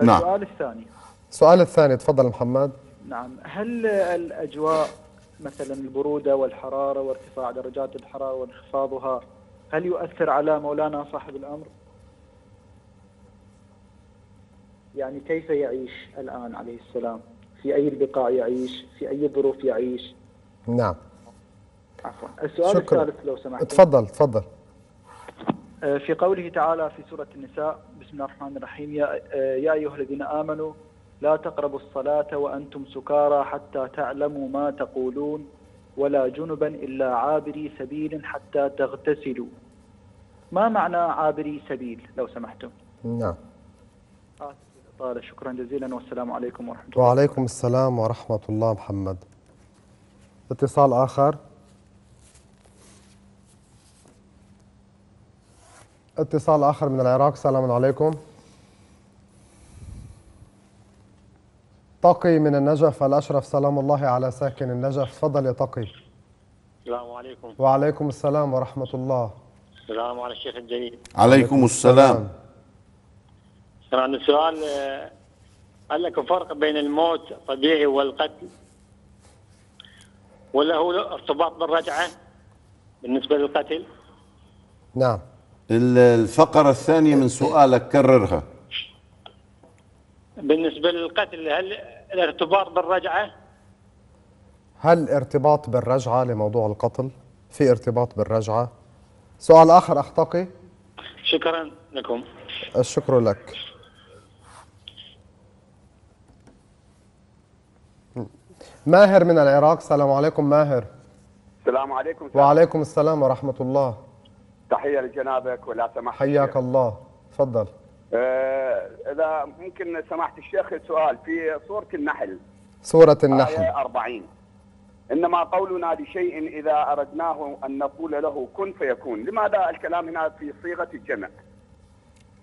نعم. السؤال الثاني السؤال الثاني تفضل محمد نعم هل الأجواء مثلا البرودة والحرارة وارتفاع درجات الحرارة وانخفاضها هل يؤثر على مولانا صاحب الأمر يعني كيف يعيش الآن عليه السلام في أي البقاع يعيش في أي ظروف يعيش نعم عفوا السؤال شكرا. الثالث لو سمحت تفضل تفضل آه، في قوله تعالى في سورة النساء بسم الله الرحمن الرحيم آه، يا, أيها الذين آمنوا لا تقربوا الصلاة وأنتم سكارى حتى تعلموا ما تقولون ولا جنبا إلا عابري سبيل حتى تغتسلوا ما معنى عابري سبيل لو سمحتم نعم شكرا جزيلا والسلام عليكم ورحمة الله وعليكم السلام ورحمة الله محمد اتصال آخر اتصال آخر من العراق السلام عليكم تقي من النجف الأشرف سلام الله على ساكن النجف تفضل يا تقي السلام عليكم وعليكم السلام ورحمة الله السلام على الشيخ الجليل عليكم السلام عندي سؤال آه، هل لك فرق بين الموت الطبيعي والقتل ولا هو ارتباط بالرجعة بالنسبة للقتل نعم الفقرة الثانية من سؤالك كررها بالنسبة للقتل هل الارتباط بالرجعة؟ هل ارتباط بالرجعة لموضوع القتل؟ في ارتباط بالرجعة؟ سؤال آخر أختقي؟ شكرا لكم الشكر لك ماهر من العراق السلام عليكم ماهر السلام عليكم وعليكم السلام ورحمة الله تحيه لجنابك ولا سمحت حياك الله تفضل آه، اذا ممكن سماحه الشيخ سؤال في سوره النحل سوره آية النحل 40 انما قولنا لشيء اذا اردناه ان نقول له كن فيكون لماذا الكلام هنا في صيغه الجمع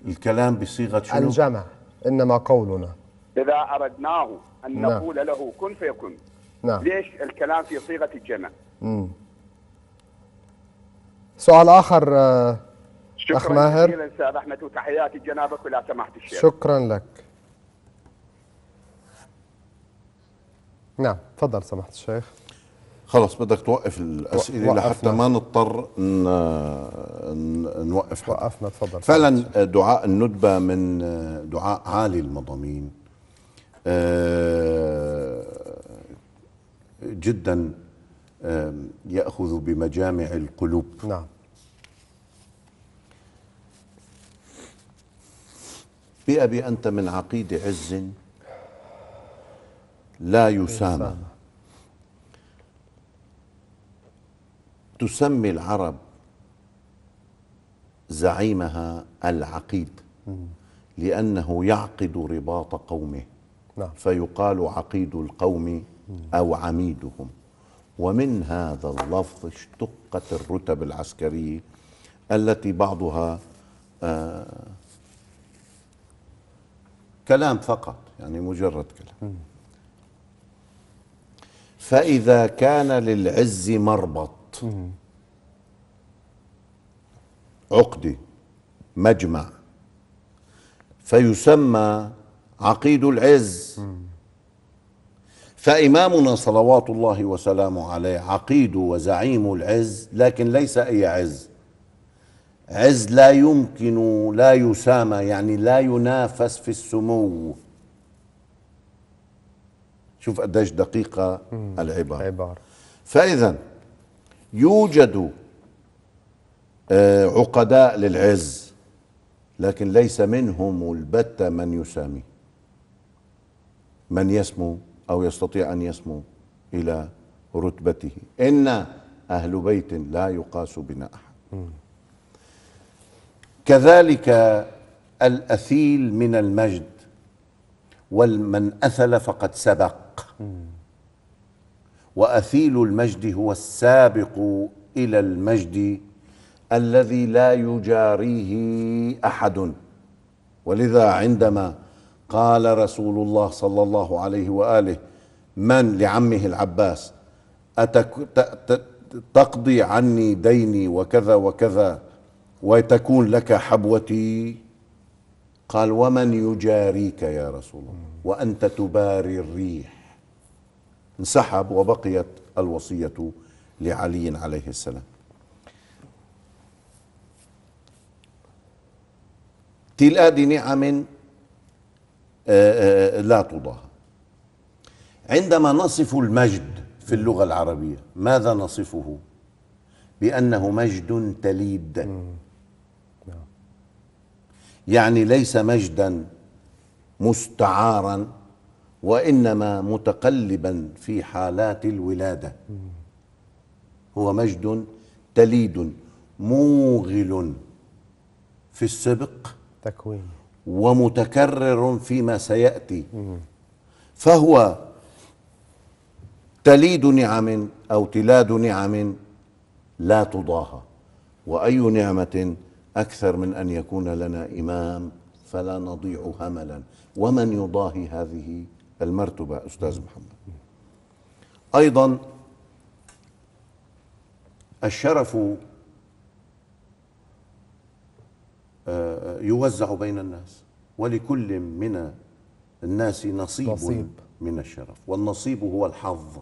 الكلام بصيغه شنو الجمع انما قولنا اذا اردناه ان نعم. نقول له كن فيكون نعم ليش الكلام في صيغه الجمع امم سؤال اخر آه، اخ ماهر شكرا استاذ احمد وتحياتي جنابك ولا سمحت الشيخ شكرا لك نعم تفضل سمحت الشيخ خلص بدك توقف الاسئله لحتى ما نضطر نوقف حتى. وقفنا تفضل فعلا آه، دعاء الندبه من آه، دعاء عالي المضامين جدا يأخذ بمجامع القلوب نعم بأبي أنت من عقيد عز لا يسامى تسمي العرب زعيمها العقيد لأنه يعقد رباط قومه نعم. فيقال عقيد القوم أو عميدهم ومن هذا اللفظ اشتقت الرتب العسكريه التي بعضها آه كلام فقط يعني مجرد كلام فإذا كان للعز مربط عقدة مجمع فيسمى عقيد العز فإمامنا صلوات الله وسلامه عليه عقيد وزعيم العز لكن ليس أي عز عز لا يمكن لا يسامى يعني لا ينافس في السمو شوف قديش دقيقة العبارة فإذا يوجد آه، عقداء للعز لكن ليس منهم البتة من يسامي من يسمو أو يستطيع أن يسمو إلى رتبته إن أهل بيت لا يقاس بنا أحد كذلك الأثيل من المجد والمن أثل فقد سبق وأثيل المجد هو السابق إلى المجد الذي لا يجاريه أحد ولذا عندما قال رسول الله صلى الله عليه واله من لعمه العباس أتك تقضي عني ديني وكذا وكذا وتكون لك حبوتي قال ومن يجاريك يا رسول الله وانت تباري الريح انسحب وبقيت الوصيه لعلي عليه السلام تلقى نعم آه، آه، لا تضاهى عندما نصف المجد في اللغة العربية ماذا نصفه بأنه مجد تليد نعم. يعني ليس مجدا مستعارا وإنما متقلبا في حالات الولادة هو مجد تليد موغل في السبق تكوين ومتكرر فيما سياتي فهو تليد نعم او تلاد نعم لا تضاهى واي نعمه اكثر من ان يكون لنا امام فلا نضيع هملا ومن يضاهي هذه المرتبه استاذ محمد ايضا الشرف يوزع بين الناس ولكل من الناس نصيب, نصيب. من الشرف والنصيب هو الحظ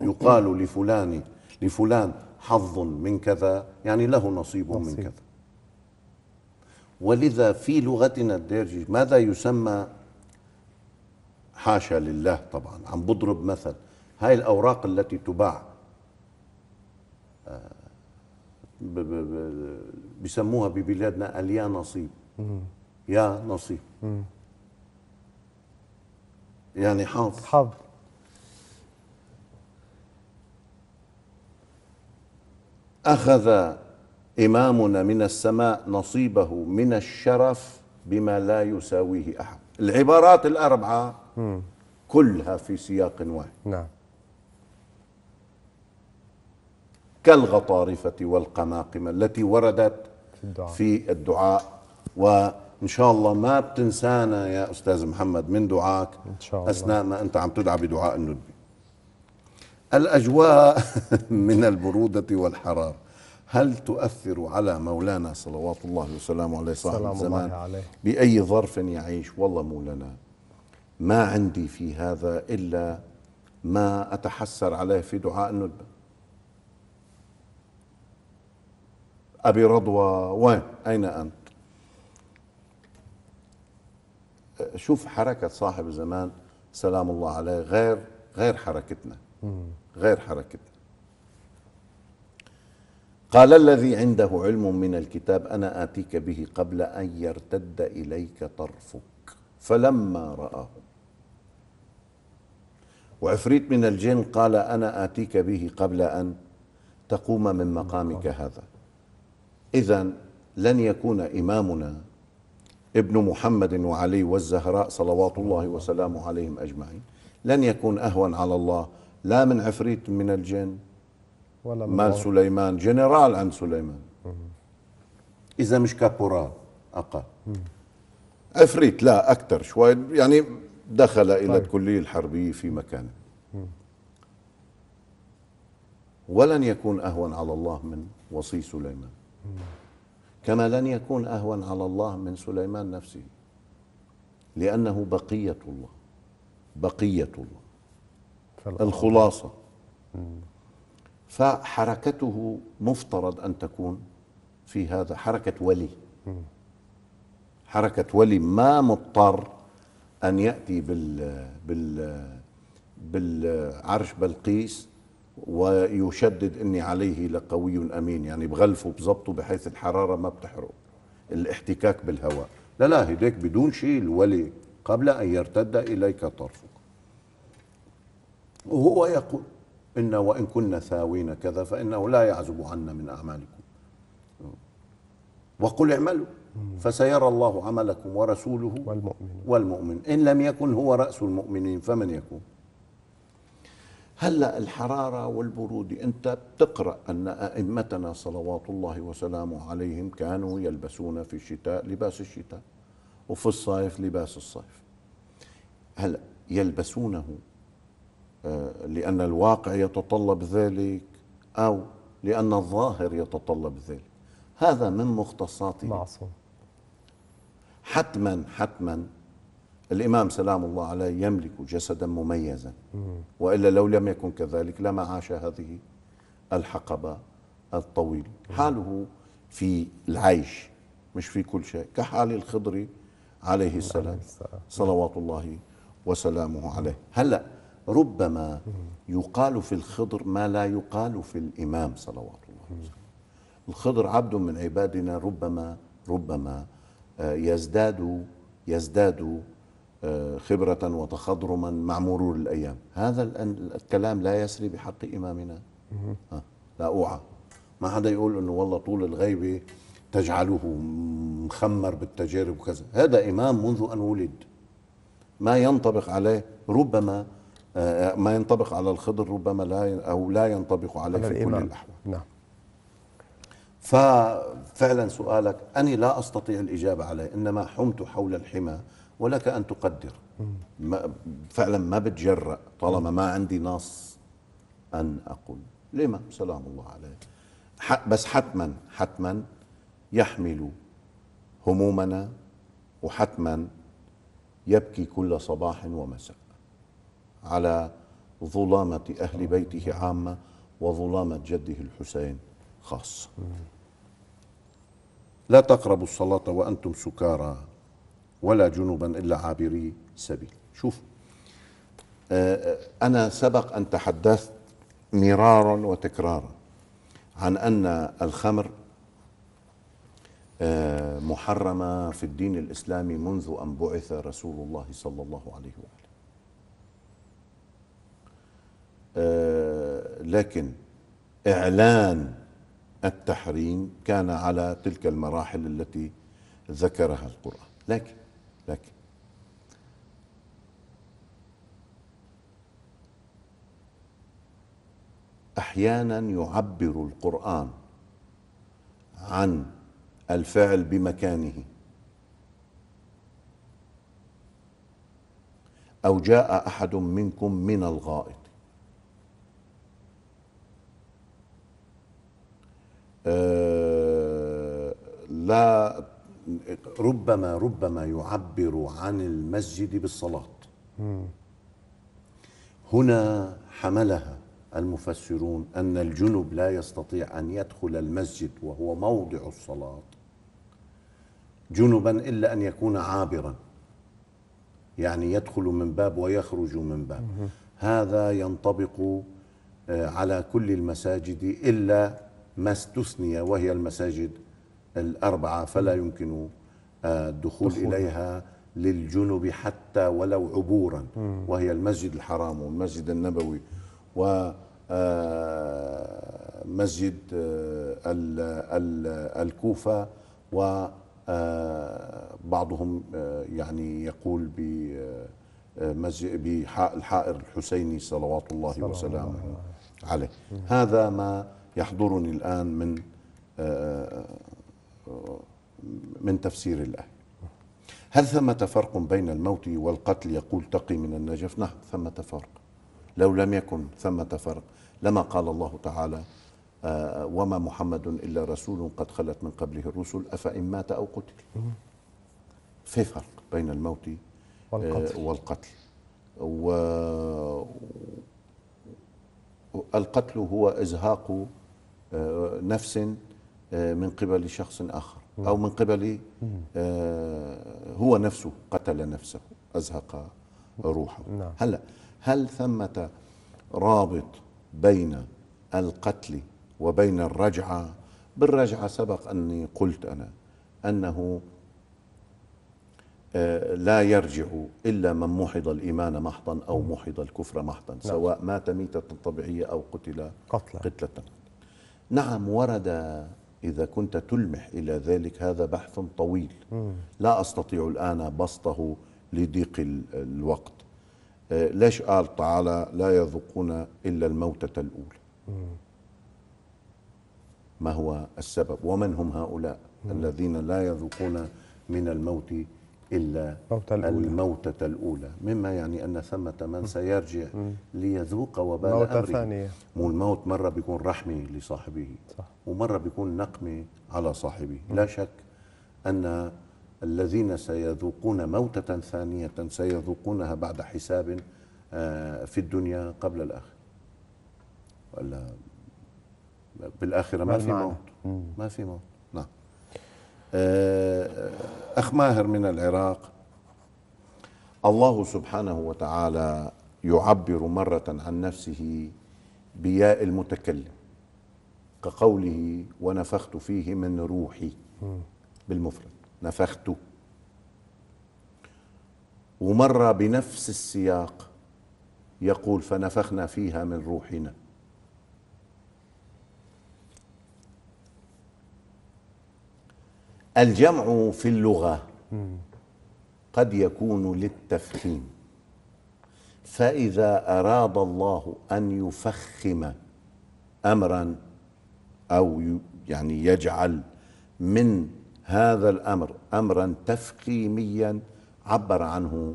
يقال لفلان لفلان حظ من كذا يعني له نصيب, نصيب. من كذا ولذا في لغتنا الديرجي ماذا يسمى حاشا لله طبعا عم بضرب مثل هاي الأوراق التي تباع آه، بيسموها ببلادنا اليا نصيب يا نصيب يعني حظ حظ أخذ إمامنا من السماء نصيبه من الشرف بما لا يساويه أحد العبارات الأربعة كلها في سياق واحد نعم كالغطارفة والقماقم التي وردت في الدعاء وإن شاء الله ما بتنسانا يا أستاذ محمد من دعاك إن شاء الله. أثناء ما أنت عم تدعى بدعاء الندبي الأجواء من البرودة والحرارة هل تؤثر على مولانا صلوات الله وسلامه عليه صاحب الزمان عليه. بأي ظرف يعيش والله مولانا ما عندي في هذا إلا ما أتحسر عليه في دعاء الندبة أبي رضوى وين أين أنت شوف حركة صاحب زمان سلام الله عليه غير غير حركتنا غير حركتنا قال الذي عنده علم من الكتاب أنا آتيك به قبل أن يرتد إليك طرفك فلما رآه وعفريت من الجن قال أنا آتيك به قبل أن تقوم من مقامك هذا إذا لن يكون إمامنا ابن محمد وعلي والزهراء صلوات الله وسلامه عليهم أجمعين لن يكون أهون على الله لا من عفريت من الجن ولا من مال سليمان جنرال عند سليمان إذا مش كابورال أقل عفريت لا أكثر شوي يعني دخل إلى طيب. الكلية الحربية في مكانه ولن يكون أهون على الله من وصي سليمان كما لن يكون أهون على الله من سليمان نفسه لأنه بقية الله بقية الله الخلاصة فحركته مفترض أن تكون في هذا حركة ولي حركة ولي ما مضطر أن يأتي بال بال بالعرش بلقيس ويشدد اني عليه لقوي امين يعني بغلفه بظبطه بحيث الحراره ما بتحرق الاحتكاك بالهواء لا لا هديك بدون شيل ولي قبل ان يرتد اليك طرفك وهو يقول إن وإن كنا ثاوين كذا فإنه لا يعزب عنا من أعمالكم وقل اعملوا فسيرى الله عملكم ورسوله والمؤمن والمؤمن إن لم يكن هو رأس المؤمنين فمن يكون هلا الحراره والبروده انت بتقرا ان ائمتنا صلوات الله وسلامه عليهم كانوا يلبسون في الشتاء لباس الشتاء وفي الصيف لباس الصيف هلا يلبسونه آه، لان الواقع يتطلب ذلك او لان الظاهر يتطلب ذلك هذا من مختصاته معصوم حتما حتما الإمام سلام الله عليه يملك جسدا مميزا وإلا لو لم يكن كذلك لما عاش هذه الحقبة الطويلة حاله في العيش مش في كل شيء كحال الخضري عليه السلام صلوات الله وسلامه عليه هلأ ربما يقال في الخضر ما لا يقال في الإمام صلوات الله وسلامه الخضر عبد من عبادنا ربما ربما آه، يزداد يزداد خبرة وتخضرما مع مرور الأيام هذا الكلام لا يسري بحق إمامنا لا أوعى ما حدا يقول أنه والله طول الغيبة تجعله مخمر بالتجارب وكذا هذا إمام منذ أن ولد ما ينطبق عليه ربما آه، آه، ما ينطبق على الخضر ربما لا أو لا ينطبق عليه على في كل الأحوال نعم ففعلا سؤالك أني لا أستطيع الإجابة عليه إنما حمت حول الحمى ولك ان تقدر ما فعلا ما بتجرأ طالما ما عندي نص ان اقول لما سلام الله عليه بس حتما حتما يحمل همومنا وحتما يبكي كل صباح ومساء على ظلامة أهل بيته عامة وظلامة جده الحسين خاصة لا تقربوا الصلاة وأنتم سكارى ولا جنوبا إلا عابري سبيل شوف آه، آه، أنا سبق أن تحدثت مرارا وتكرارا عن أن الخمر آه، محرمة في الدين الإسلامي منذ أن بعث رسول الله صلى الله عليه وآله لكن إعلان التحريم كان على تلك المراحل التي ذكرها القرآن لكن لك احيانا يعبر القران عن الفعل بمكانه او جاء احد منكم من الغائط آه، لا ربما ربما يعبر عن المسجد بالصلاة هنا حملها المفسرون أن الجنب لا يستطيع أن يدخل المسجد وهو موضع الصلاة جنبا إلا أن يكون عابرا يعني يدخل من باب ويخرج من باب هذا ينطبق آه، على كل المساجد إلا ما استثني وهي المساجد الأربعة فلا يمكن آه، الدخول دخول. إليها للجنب حتى ولو عبورا وهي المسجد الحرام والمسجد النبوي و آه، مسجد آه، الكوفة وبعضهم يعني يقول بالحائر الحسيني صلوات الله وسلامه عليه هذا ما يحضرني الآن من من تفسير الآية هل ثمة فرق بين الموت والقتل يقول تقي من النجف نعم ثمة فرق لو لم يكن ثمة فرق لما قال الله تعالى آه، وما محمد إلا رسول قد خلت من قبله الرسل أفإن مات أو قتل في فرق بين الموت آه، والقتل, والقتل. والقتل. و... القتل هو إزهاق آه، نفس آه، من قبل شخص آخر أو من قبل آه، هو نفسه قتل نفسه أزهق روحه نعم. هلا هل ثمة رابط بين القتل وبين الرجعة بالرجعة سبق أني قلت أنا أنه آه، لا يرجع إلا من محض الإيمان محضا أو محض الكفر محضا نعم. سواء مات ميتة طبيعية أو قتل قتلة قتلة نعم ورد إذا كنت تلمح إلى ذلك هذا بحث طويل لا أستطيع الآن بسطه لضيق الوقت آه، ليش قال تعالى لا يذوقون إلا الموتة الأولى ما هو السبب ومن هم هؤلاء الذين لا يذوقون من الموت إلا الموتة الأولى, الموتة الأولى مما يعني أن ثمة من سيرجع ليذوق وبال موتة أمره ثانية مو الموت مرة بيكون رحمة لصاحبه صح. ومرة بيكون نقمة على صاحبه م. لا شك أن الذين سيذوقون موتة ثانية سيذوقونها بعد حساب آه، في الدنيا قبل الآخرة ولا بالآخرة ما في موت ما في موت آه، أخ ماهر من العراق الله سبحانه وتعالى يعبر مرة عن نفسه بياء المتكلم كقوله ونفخت فيه من روحي بالمفرد نفخت ومرة بنفس السياق يقول فنفخنا فيها من روحنا الجمع في اللغة قد يكون للتفخيم فإذا أراد الله أن يفخم أمرا أو يعني يجعل من هذا الأمر أمرا تفخيميا عبر عنه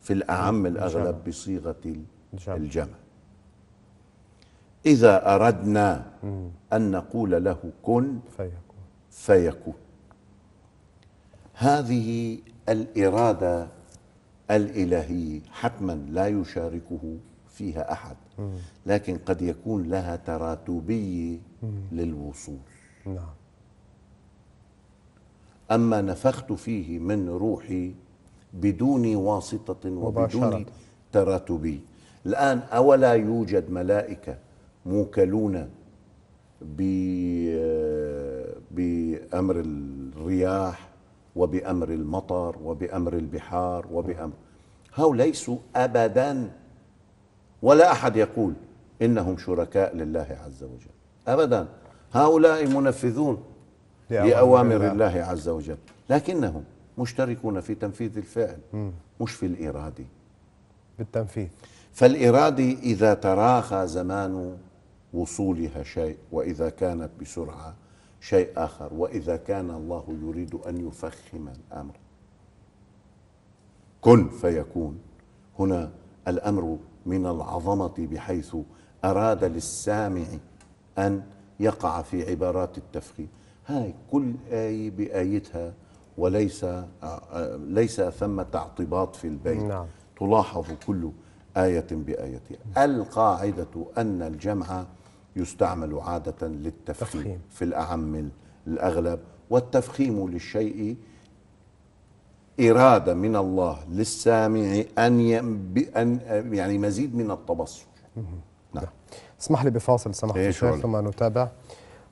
في الأعم الأغلب بصيغة الجمع إذا أردنا أن نقول له كن فيكون هذه الإرادة الإلهية حتما لا يشاركه فيها أحد لكن قد يكون لها تراتبية للوصول نعم أما نفخت فيه من روحي بدون واسطة وبدون تراتبي الآن أولا يوجد ملائكة موكلون آه، بأمر الرياح وبأمر المطر وبأمر البحار وبأمر هؤلاء ليسوا أبدا ولا أحد يقول إنهم شركاء لله عز وجل أبدا هؤلاء منفذون لأوامر الله عز وجل لكنهم مشتركون في تنفيذ الفعل مش في الإرادي بالتنفيذ فالإرادي إذا تراخى زمان وصولها شيء وإذا كانت بسرعة شيء آخر وإذا كان الله يريد أن يفخم الأمر كن فيكون هنا الأمر من العظمة بحيث أراد للسامع أن يقع في عبارات التفخيم هاي كل آية بآيتها وليس ليس ثمة اعتباط في البيت نعم. تلاحظ كل آية بآيتها القاعدة أن الجمع يستعمل عادة للتفخيم تفخيم. في الأعم الأغلب والتفخيم للشيء إرادة من الله للسامع أن أن يعني مزيد من التبصر نعم اسمح لي بفاصل سمحت إيه، ثم نتابع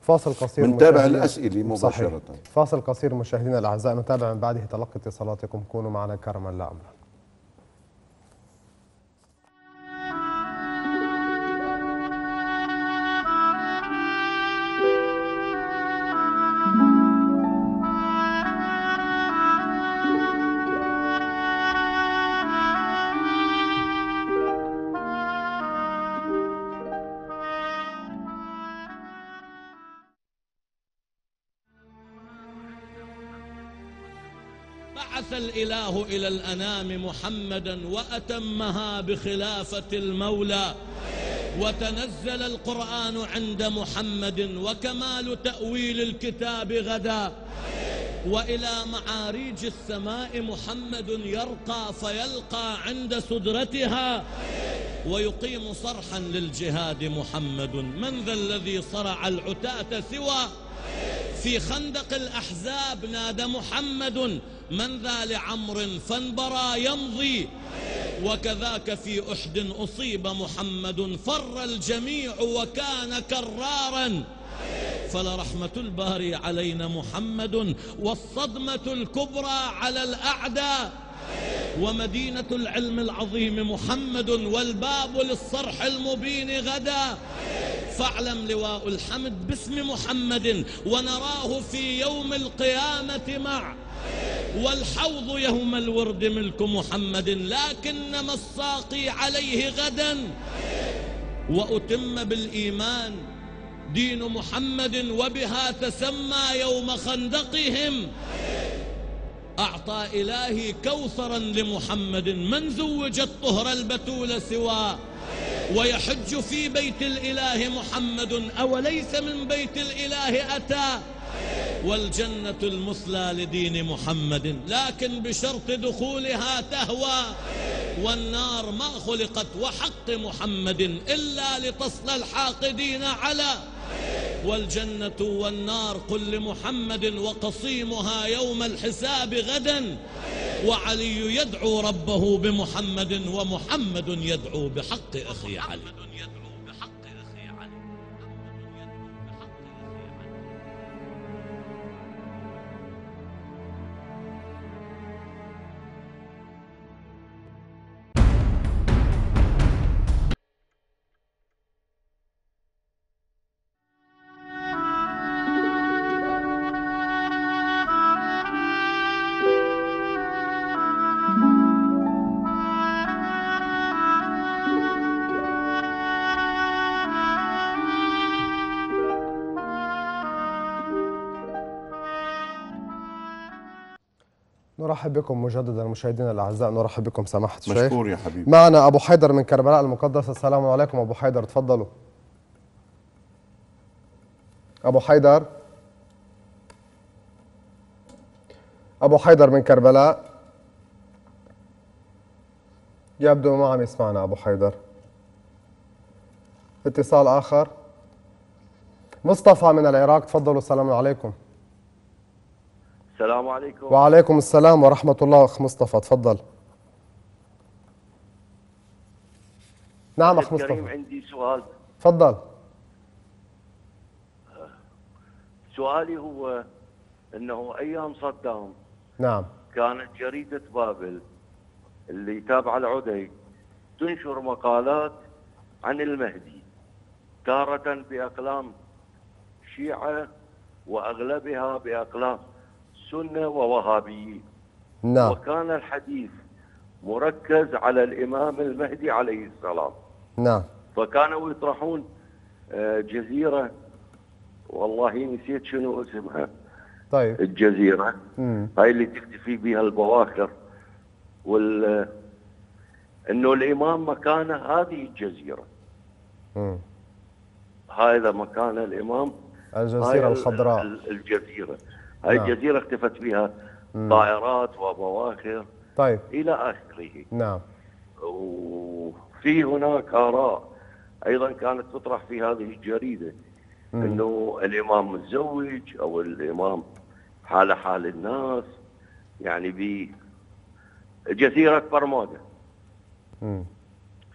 فاصل قصير نتابع الأسئلة مباشرة صحيح. فاصل قصير مشاهدينا الأعزاء نتابع من بعده تلقي اتصالاتكم كونوا معنا كرما لا أمرا الإله إلى الأنام محمدا وأتمها بخلافة المولى وتنزل القرآن عند محمد وكمال تأويل الكتاب غدا وإلى معاريج السماء محمد يرقى فيلقى عند سدرتها ويقيم صرحا للجهاد محمد من ذا الذي صرع العتاة سوى في خندق الأحزاب نادى محمد من ذا لعمر فانبرى يمضي وكذاك في أحد أصيب محمد فر الجميع وكان كرارا فلرحمة الباري علينا محمد والصدمة الكبرى على الأعداء ومدينة العلم العظيم محمد والباب للصرح المبين غدا فاعلم لواء الحمد باسم محمد ونراه في يوم القيامة مع والحوض يوم الورد ملك محمد لكنما الساقي عليه غدا وأتم بالإيمان دين محمد وبها تسمى يوم خندقهم أعطى إلهي كوثرا لمحمد من زوج الطهر البتول سواه ويحج في بيت الإله محمد أوليس من بيت الإله أتى والجنة المثلى لدين محمد لكن بشرط دخولها تهوى والنار ما خلقت وحق محمد إلا لتصل الحاقدين على والجنة والنار قل لمحمد وقصيمها يوم الحساب غدا وعلي يدعو ربه بمحمد ومحمد يدعو بحق أخي علي نرحب بكم مجددا مشاهدينا الاعزاء نرحب بكم سماحه الشيخ مشكور يا حبيبي معنا ابو حيدر من كربلاء المقدسه السلام عليكم ابو حيدر تفضلوا ابو حيدر ابو حيدر من كربلاء يبدو ما عم يسمعنا ابو حيدر اتصال اخر مصطفى من العراق تفضلوا السلام عليكم السلام عليكم وعليكم السلام ورحمة الله أخ مصطفى تفضل نعم أخ مصطفى كريم عندي سؤال تفضل سؤالي هو أنه أيام صدام نعم كانت جريدة بابل اللي تابعة العدي تنشر مقالات عن المهدي تارة بأقلام شيعة وأغلبها بأقلام سنة ووهابيين نعم وكان الحديث مركز على الإمام المهدي عليه السلام نعم فكانوا يطرحون آه، جزيرة والله نسيت شنو اسمها طيب الجزيرة مم. هاي اللي تختفي بها البواخر وال انه الامام مكانه هذه الجزيرة امم. هذا مكان الامام الجزيرة الخضراء الجزيرة هاي نعم. الجزيرة اختفت بها طائرات وبواخر طيب إلى آخره نعم وفي هناك آراء أيضا كانت تطرح في هذه الجريدة مم. أنه الإمام متزوج أو الإمام حال حال الناس يعني بجزيرة برمودا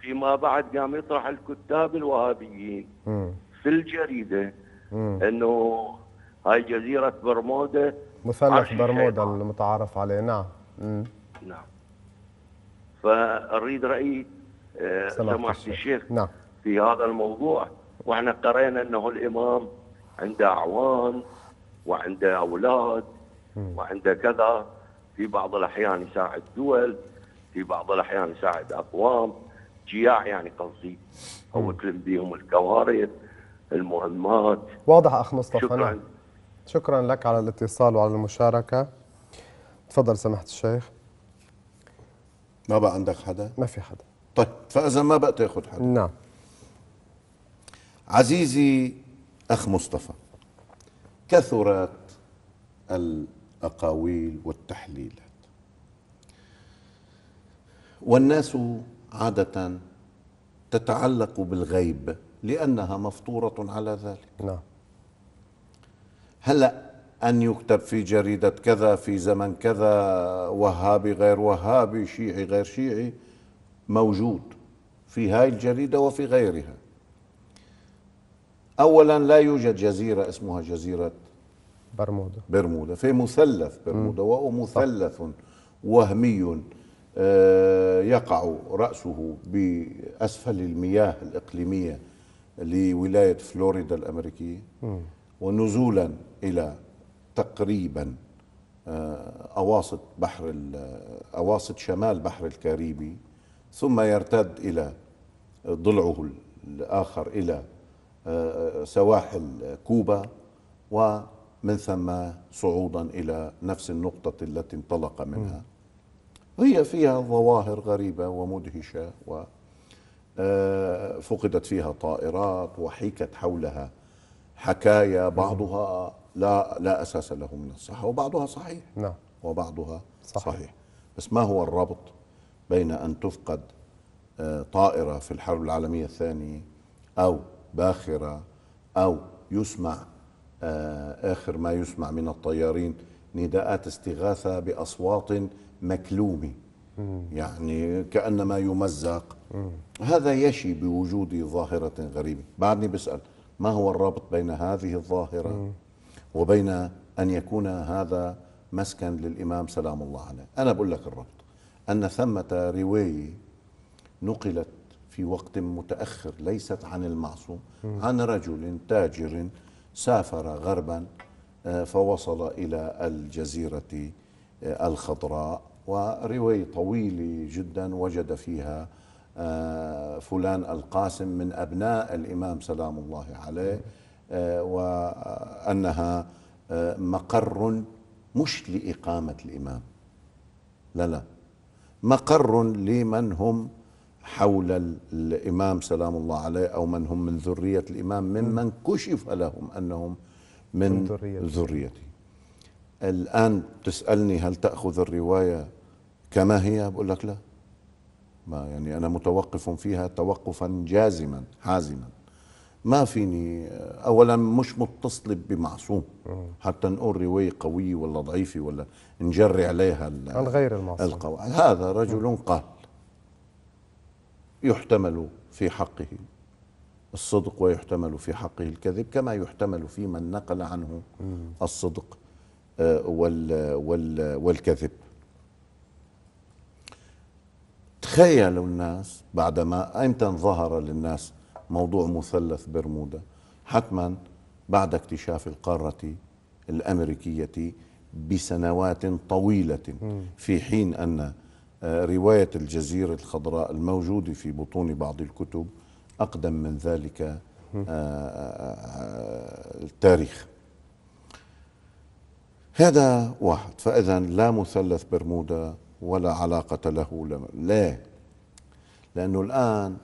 فيما بعد قام يطرح الكتاب الوهابيين مم. في الجريدة أنه هاي جزيرة برمودا مثلث برمودا المتعارف عليه نعم مم. نعم فأريد رأي سماحة آه، الشيخ. نعم في هذا الموضوع واحنا قرينا انه الامام عنده اعوان وعنده اولاد وعنده كذا في بعض الاحيان يساعد دول في بعض الاحيان يساعد اقوام جياع يعني قصدي هو يكلم بهم الكوارث المهمات واضح اخ مصطفى شكرا نعم. شكرا لك على الاتصال وعلى المشاركة تفضل سماحة الشيخ ما بقى عندك حدا؟ ما في حدا طيب فإذا ما بقى تاخذ حدا نعم عزيزي أخ مصطفى كثرت الأقاويل والتحليلات والناس عادة تتعلق بالغيب لأنها مفطورة على ذلك نعم هلا أن يكتب في جريدة كذا في زمن كذا وهابي غير وهابي شيعي غير شيعي موجود في هاي الجريدة وفي غيرها أولا لا يوجد جزيرة اسمها جزيرة برمودا برمودا في مثلث برمودا وهو مثلث وهمي آه، يقع رأسه بأسفل المياه الإقليمية لولاية فلوريدا الأمريكية ونزولا إلى تقريبا آه، أواسط بحر آه، أواسط شمال بحر الكاريبي ثم يرتد إلى ضلعه الآخر إلى آه، سواحل كوبا ومن ثم صعودا إلى نفس النقطة التي انطلق منها هي فيها ظواهر غريبة ومدهشة و فقدت فيها طائرات وحكت حولها حكايا بعضها لا لا اساس له من الصحه وبعضها صحيح نعم وبعضها صحيح. صحيح بس ما هو الربط بين ان تفقد آه، طائره في الحرب العالميه الثانيه او باخره او يسمع آه، اخر ما يسمع من الطيارين نداءات استغاثه باصوات مكلومه يعني كانما يمزق هذا يشي بوجود ظاهره غريبه بعدني بسال ما هو الرابط بين هذه الظاهره وبين أن يكون هذا مسكن للإمام سلام الله عليه أنا بقول لك الربط أن ثمة رواية نقلت في وقت متأخر ليست عن المعصوم عن رجل تاجر سافر غربا آه، فوصل إلى الجزيرة آه، الخضراء ورواية طويلة جدا وجد فيها آه، فلان القاسم من أبناء الإمام سلام الله عليه آه، وأنها آه، مقر مش لإقامة الإمام لا لا مقر لمن هم حول الإمام سلام الله عليه أو من هم من ذرية الإمام ممن كشف لهم أنهم من ذريته الآن تسألني هل تأخذ الرواية كما هي بقول لك لا ما يعني أنا متوقف فيها توقفا جازما حازما ما فيني اولا مش متصل بمعصوم حتى نقول روايه قويه ولا ضعيفه ولا نجري عليها الغير المعصوم هذا رجل قال يحتمل في حقه الصدق ويحتمل في حقه الكذب كما يحتمل في من نقل عنه الصدق آه، وال وال والكذب تخيلوا الناس بعدما امتى ظهر للناس موضوع مثلث برمودا حتما بعد اكتشاف القارة الأمريكية بسنوات طويلة في حين أن آه، رواية الجزيرة الخضراء الموجودة في بطون بعض الكتب أقدم من ذلك آه، آه، التاريخ هذا واحد فإذا لا مثلث برمودا ولا علاقة له لا لأنه الآن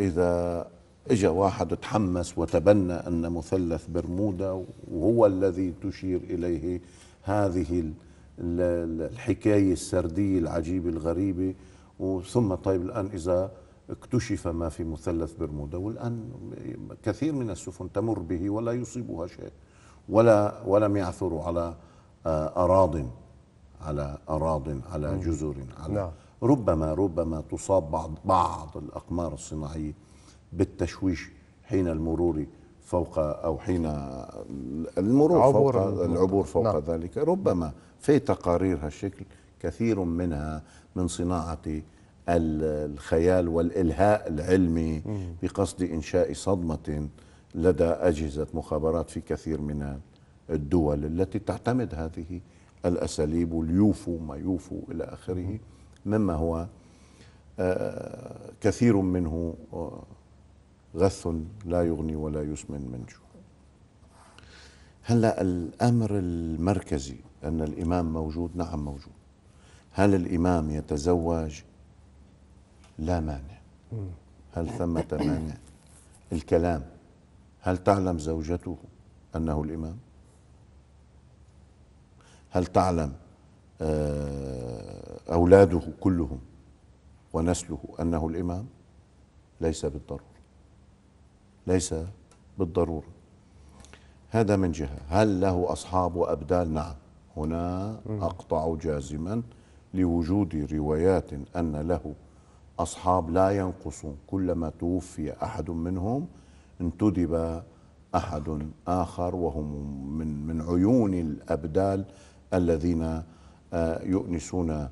إذا اجا واحد تحمس وتبنى ان مثلث برمودا وهو الذي تشير اليه هذه الحكايه السرديه العجيبه الغريبه وثم طيب الان اذا اكتشف ما في مثلث برمودا والان كثير من السفن تمر به ولا يصيبها شيء ولا ولم يعثروا على آه، اراض على اراض على جزر على نعم. ربما ربما تصاب بعض بعض الاقمار الصناعيه بالتشويش حين المرور فوق او حين المرور عبور فوق المرور. العبور فوق نعم. ذلك ربما في تقارير هالشكل كثير منها من صناعه الخيال والالهاء العلمي بقصد انشاء صدمه لدى اجهزه مخابرات في كثير من الدول التي تعتمد هذه الاساليب واليوفو ما يوفو الى اخره مما هو آه، كثير منه آه، غث لا يغني ولا يسمن من جوع هلا الامر المركزي ان الامام موجود نعم موجود هل الامام يتزوج لا مانع هل ثمة مانع الكلام هل تعلم زوجته انه الامام هل تعلم آه، اولاده كلهم ونسله انه الامام ليس بالضروره ليس بالضرورة هذا من جهة هل له أصحاب وأبدال نعم هنا أقطع جازما لوجود روايات أن له أصحاب لا ينقصون كلما توفي أحد منهم انتدب أحد آخر وهم من, من عيون الأبدال الذين آه، يؤنسون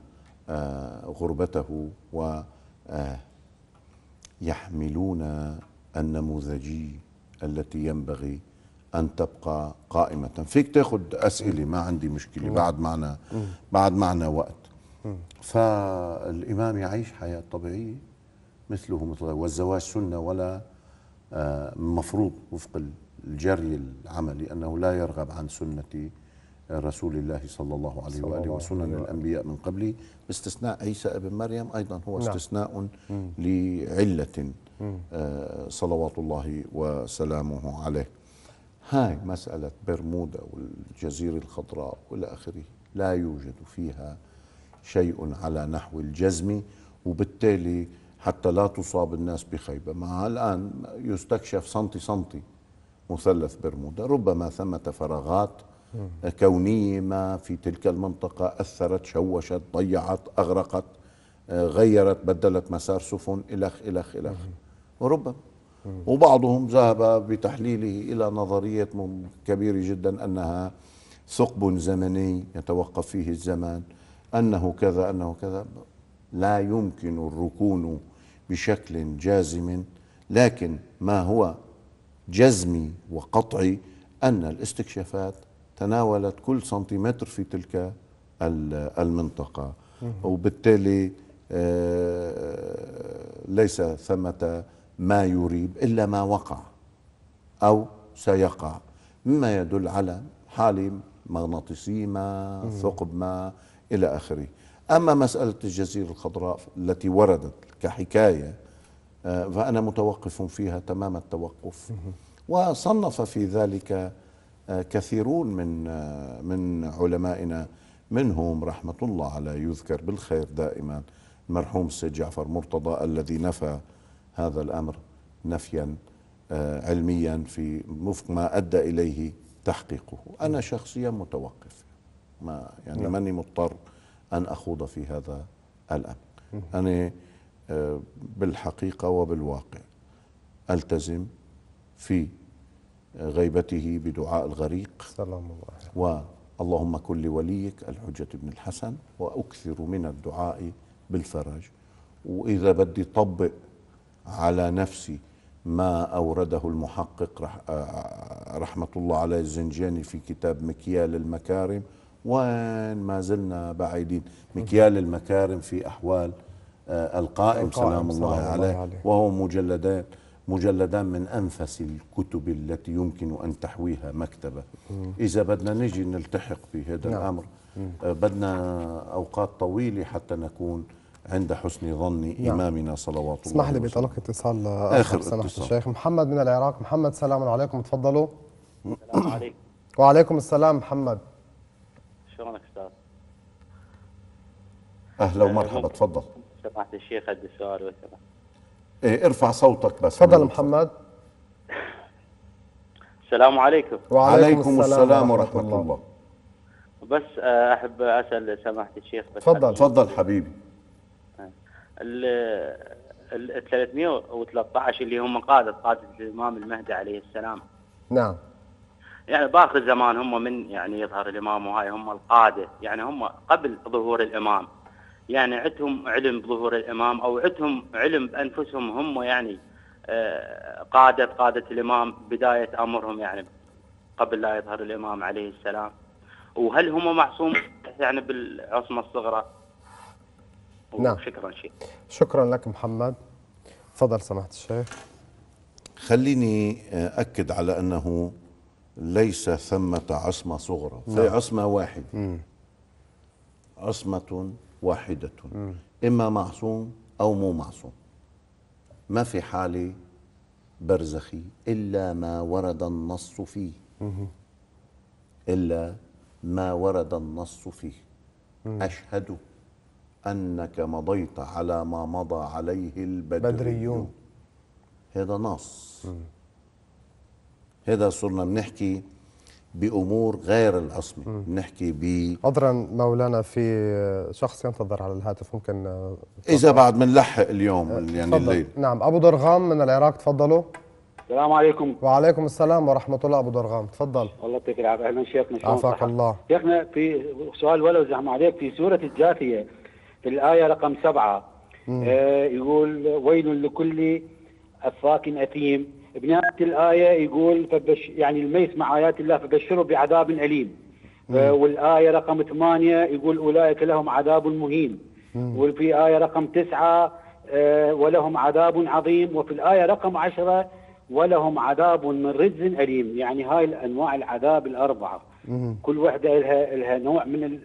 آه، غربته ويحملون آه، النموذجية التي ينبغي أن تبقى قائمة فيك تاخد أسئلة ما عندي مشكلة نعم. بعد معنا بعد معنا وقت فالإمام يعيش حياة طبيعية مثله مثل والزواج سنة ولا آه، مفروض وفق الجري العملي أنه لا يرغب عن سنة رسول الله صلى الله عليه صلى وآله وسنن الأنبياء من قبله باستثناء عيسى ابن مريم أيضا هو نعم. استثناء لعلة آه، صلوات الله وسلامه عليه هاي مسألة برمودا والجزيرة الخضراء وإلى آخره لا يوجد فيها شيء على نحو الجزم وبالتالي حتى لا تصاب الناس بخيبة مع الآن يستكشف سنتي سنتي مثلث برمودا ربما ثمة فراغات كونية ما في تلك المنطقة أثرت شوشت ضيعت أغرقت آه، غيرت بدلت مسار سفن إلخ إلخ إلخ, إلخ وربما وبعضهم ذهب بتحليله إلى نظرية كبيرة جدا أنها ثقب زمني يتوقف فيه الزمان أنه كذا أنه كذا لا يمكن الركون بشكل جازم لكن ما هو جزمي وقطعي أن الاستكشافات تناولت كل سنتيمتر في تلك المنطقة وبالتالي آه، ليس ثمة ما يريب إلا ما وقع أو سيقع مما يدل على حالة مغناطيسية ما ثقب ما إلى آخره أما مسألة الجزيرة الخضراء التي وردت كحكاية آه، فأنا متوقف فيها تمام التوقف وصنف في ذلك آه، كثيرون من آه، من علمائنا منهم رحمة الله على يذكر بالخير دائما المرحوم السيد جعفر مرتضى الذي نفى هذا الأمر نفيا آه، علميا في وفق ما أدى إليه تحقيقه أنا نعم. شخصيا متوقف ما يعني نعم. ماني مضطر أن أخوض في هذا الأمر أنا آه، بالحقيقة وبالواقع ألتزم في غيبته بدعاء الغريق سلام الله واللهم كن لوليك الحجة بن الحسن وأكثر من الدعاء بالفرج وإذا بدي طبق على نفسي ما أورده المحقق آه، رحمة الله عليه الزنجاني في كتاب مكيال المكارم وين ما زلنا بعيدين مكيال المكارم في أحوال آه، القائم, سلام الله, عليه, وهو مجلدان مجلدان من أنفس الكتب التي يمكن أن تحويها مكتبة إذا بدنا نجي نلتحق في هذا نعم. الأمر آه، بدنا أوقات طويلة حتى نكون عند حسن ظن نعم. إمامنا صلوات الله اسمح لي بطلق اتصال آه، آخر, آخر اتصال الشيخ محمد من العراق محمد سلام عليكم تفضلوا السلام عليكم وعليكم السلام محمد شلونك أستاذ أهلا ومرحبا تفضل سمعت الشيخ عندي سؤال وسلام ايه ارفع صوتك بس تفضل محمد السلام عليكم وعليكم السلام, السلام ورحمة الله. الله بس آه، أحب أسأل سماحة الشيخ بس تفضل تفضل حبيبي ال 313 اللي هم قاده قاده الامام المهدي عليه السلام نعم يعني باخر الزمان هم من يعني يظهر الامام وهاي هم القاده يعني هم قبل ظهور الامام يعني عندهم علم بظهور الامام او عندهم علم بانفسهم هم يعني آه، قاده قاده الامام بدايه امرهم يعني قبل لا يظهر الامام عليه السلام وهل هم معصوم يعني بالعصمه الصغرى نعم شكرا شيخ شكرا لك محمد تفضل سماحه الشيخ خليني اكد على انه ليس ثمه عصمه صغرى نعم. في عصمه واحده مم. عصمه واحده مم. اما معصوم او مو معصوم ما في حاله برزخي الا ما ورد النص فيه مم. الا ما ورد النص فيه اشهد أنك مضيت على ما مضى عليه البدريون البدريون. هذا نص هذا صرنا بنحكي بأمور غير العصمة بنحكي ب عذرا مولانا في شخص ينتظر على الهاتف ممكن آه، إذا بعد بنلحق اليوم آه، يعني الليل نعم أبو درغام من العراق تفضلوا السلام عليكم وعليكم السلام ورحمة الله أبو درغام تفضل الله يعطيك العافية أهلا شيخنا عافاك الله شيخنا في سؤال ولو زعم عليك في سورة الجاثية في الآية رقم سبعة آه يقول ويل لكل أفاك أثيم بنهاية الآية يقول فبش يعني الميس مع آيات الله فبشره بعذاب أليم آه والآية رقم ثمانية يقول أولئك لهم عذاب مهين وفي آية رقم تسعة آه ولهم عذاب عظيم وفي الآية رقم عشرة ولهم عذاب من رجز أليم يعني هاي أنواع العذاب الأربعة كل وحدة لها, لها نوع من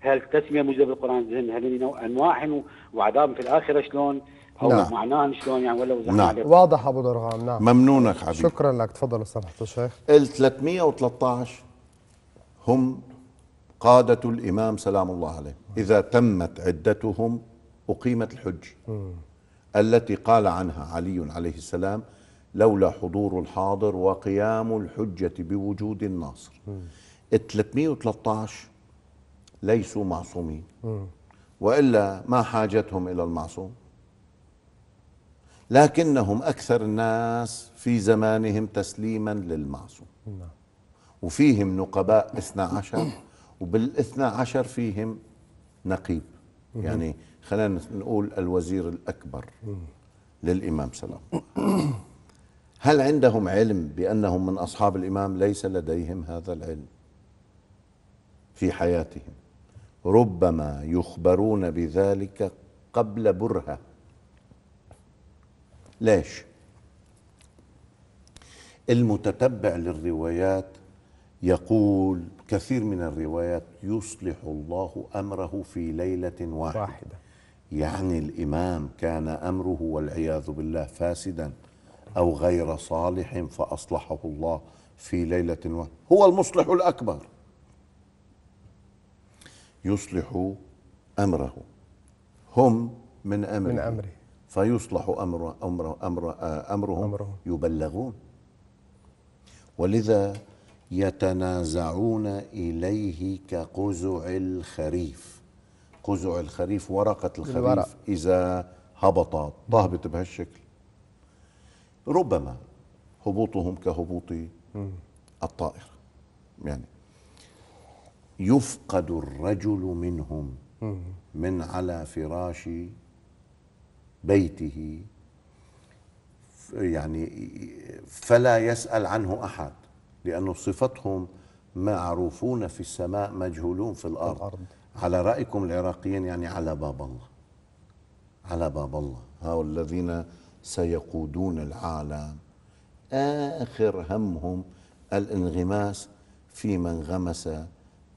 هل التسميه موجوده بالقران زين هل انواع وعذاب في الاخره شلون او نعم. معناهن شلون يعني ولا نعم. واضح ابو درغام نعم ممنونك حبيبي شكرا لك تفضل استاذ الشيخ ال 313 هم قادة الإمام سلام الله عليه إذا تمت عدتهم أقيمت الحج م. التي قال عنها علي عليه السلام لولا حضور الحاضر وقيام الحجة بوجود الناصر ال 313 ليسوا معصومين والا ما حاجتهم الى المعصوم لكنهم اكثر الناس في زمانهم تسليما للمعصوم نعم. وفيهم نقباء اثنا عشر وبالاثنى عشر فيهم نقيب يعني خلينا نقول الوزير الأكبر للإمام سلام هل عندهم علم بأنهم من أصحاب الإمام ليس لديهم هذا العلم في حياتهم ربما يخبرون بذلك قبل برهه ليش المتتبع للروايات يقول كثير من الروايات يصلح الله امره في ليله واحده, واحدة. يعني الامام كان امره والعياذ بالله فاسدا او غير صالح فاصلحه الله في ليله واحده هو المصلح الاكبر يصلح امره هم من امره من امره فيصلح امر امر امر امرهم أمره. يبلغون ولذا يتنازعون اليه كقزع الخريف قزع الخريف ورقه الخريف الورق. اذا هبطت تهبط بهالشكل ربما هبوطهم كهبوط الطائره يعني يفقد الرجل منهم من على فراش بيته يعني فلا يسأل عنه أحد لأن صفتهم معروفون في السماء مجهولون في الأرض, الأرض. على رأيكم العراقيين يعني على باب الله على باب الله هؤلاء الذين سيقودون العالم آخر همهم الانغماس في من غمس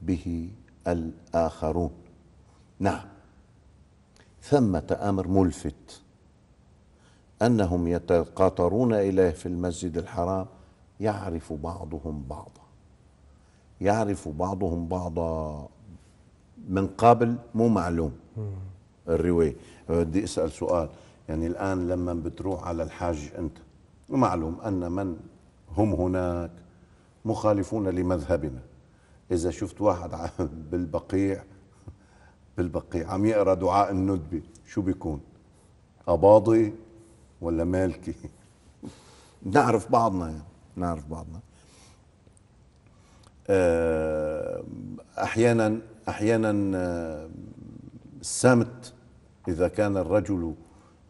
به الآخرون نعم ثمة أمر ملفت أنهم يتقاطرون إليه في المسجد الحرام يعرف بعضهم بعضا يعرف بعضهم بعضا من قبل مو معلوم الرواية بدي أسأل سؤال يعني الآن لما بتروح على الحاج أنت معلوم أن من هم هناك مخالفون لمذهبنا اذا شفت واحد بالبقيع بالبقيع عم يقرا دعاء الندبه شو بيكون اباضي ولا مالكي نعرف بعضنا يعني نعرف بعضنا آه، احيانا احيانا آه، السمت اذا كان الرجل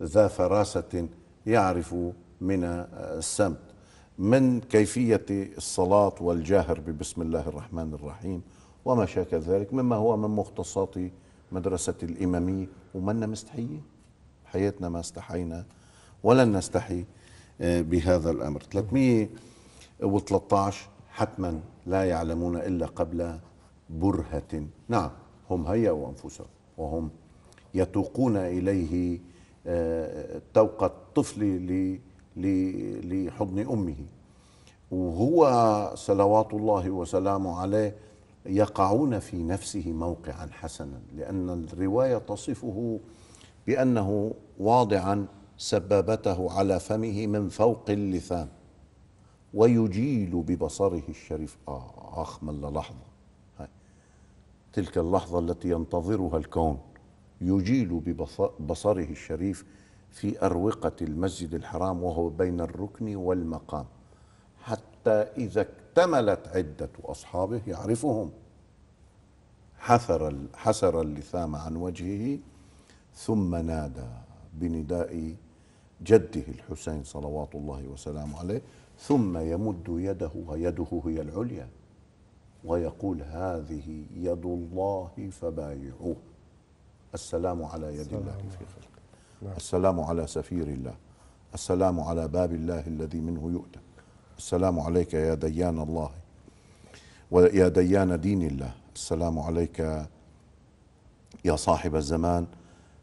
ذا فراسه يعرف من السمت من كيفية الصلاة والجاهر ببسم الله الرحمن الرحيم وما شاكل ذلك مما هو من مختصات مدرسة الإمامية ومنا مستحيين حياتنا ما استحينا ولن نستحي آه، بهذا الأمر 313 حتما لا يعلمون إلا قبل برهة نعم هم هيأوا أنفسهم وهم يتوقون إليه آه، توقة الطفل لحضن امه وهو صلوات الله وسلامه عليه يقعون في نفسه موقعا حسنا لان الروايه تصفه بانه واضعا سبابته على فمه من فوق اللثام ويجيل ببصره الشريف آه آخ ملا لحظة تلك اللحظة التي ينتظرها الكون يجيل ببصره الشريف في أروقة المسجد الحرام وهو بين الركن والمقام حتى إذا اكتملت عدة أصحابه يعرفهم حثر حسر اللثام عن وجهه ثم نادى بنداء جده الحسين صلوات الله وسلامه عليه ثم يمد يده ويده هي العليا ويقول هذه يد الله فبايعوه السلام على يد الله في خير نعم. السلام على سفير الله السلام على باب الله الذي منه يؤتى السلام عليك يا ديان الله ويا ديان دين الله السلام عليك يا صاحب الزمان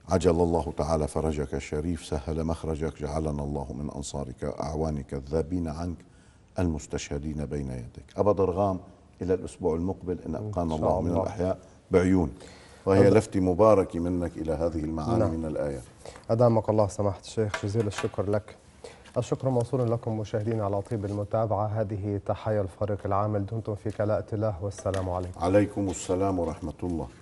عجل الله تعالى فرجك الشريف سهل مخرجك جعلنا الله من أنصارك أعوانك الذابين عنك المستشهدين بين يديك أبا ضرغام إلى الأسبوع المقبل إن أبقانا الله من الأحياء بعيون وهي لفت مباركة منك إلى هذه المعاني نعم. من الآية أدامك الله سماحة الشيخ جزيل الشكر لك الشكر موصول لكم مشاهدينا على طيب المتابعة هذه تحايا الفريق العامل دمتم في كلاء الله والسلام عليكم عليكم السلام ورحمة الله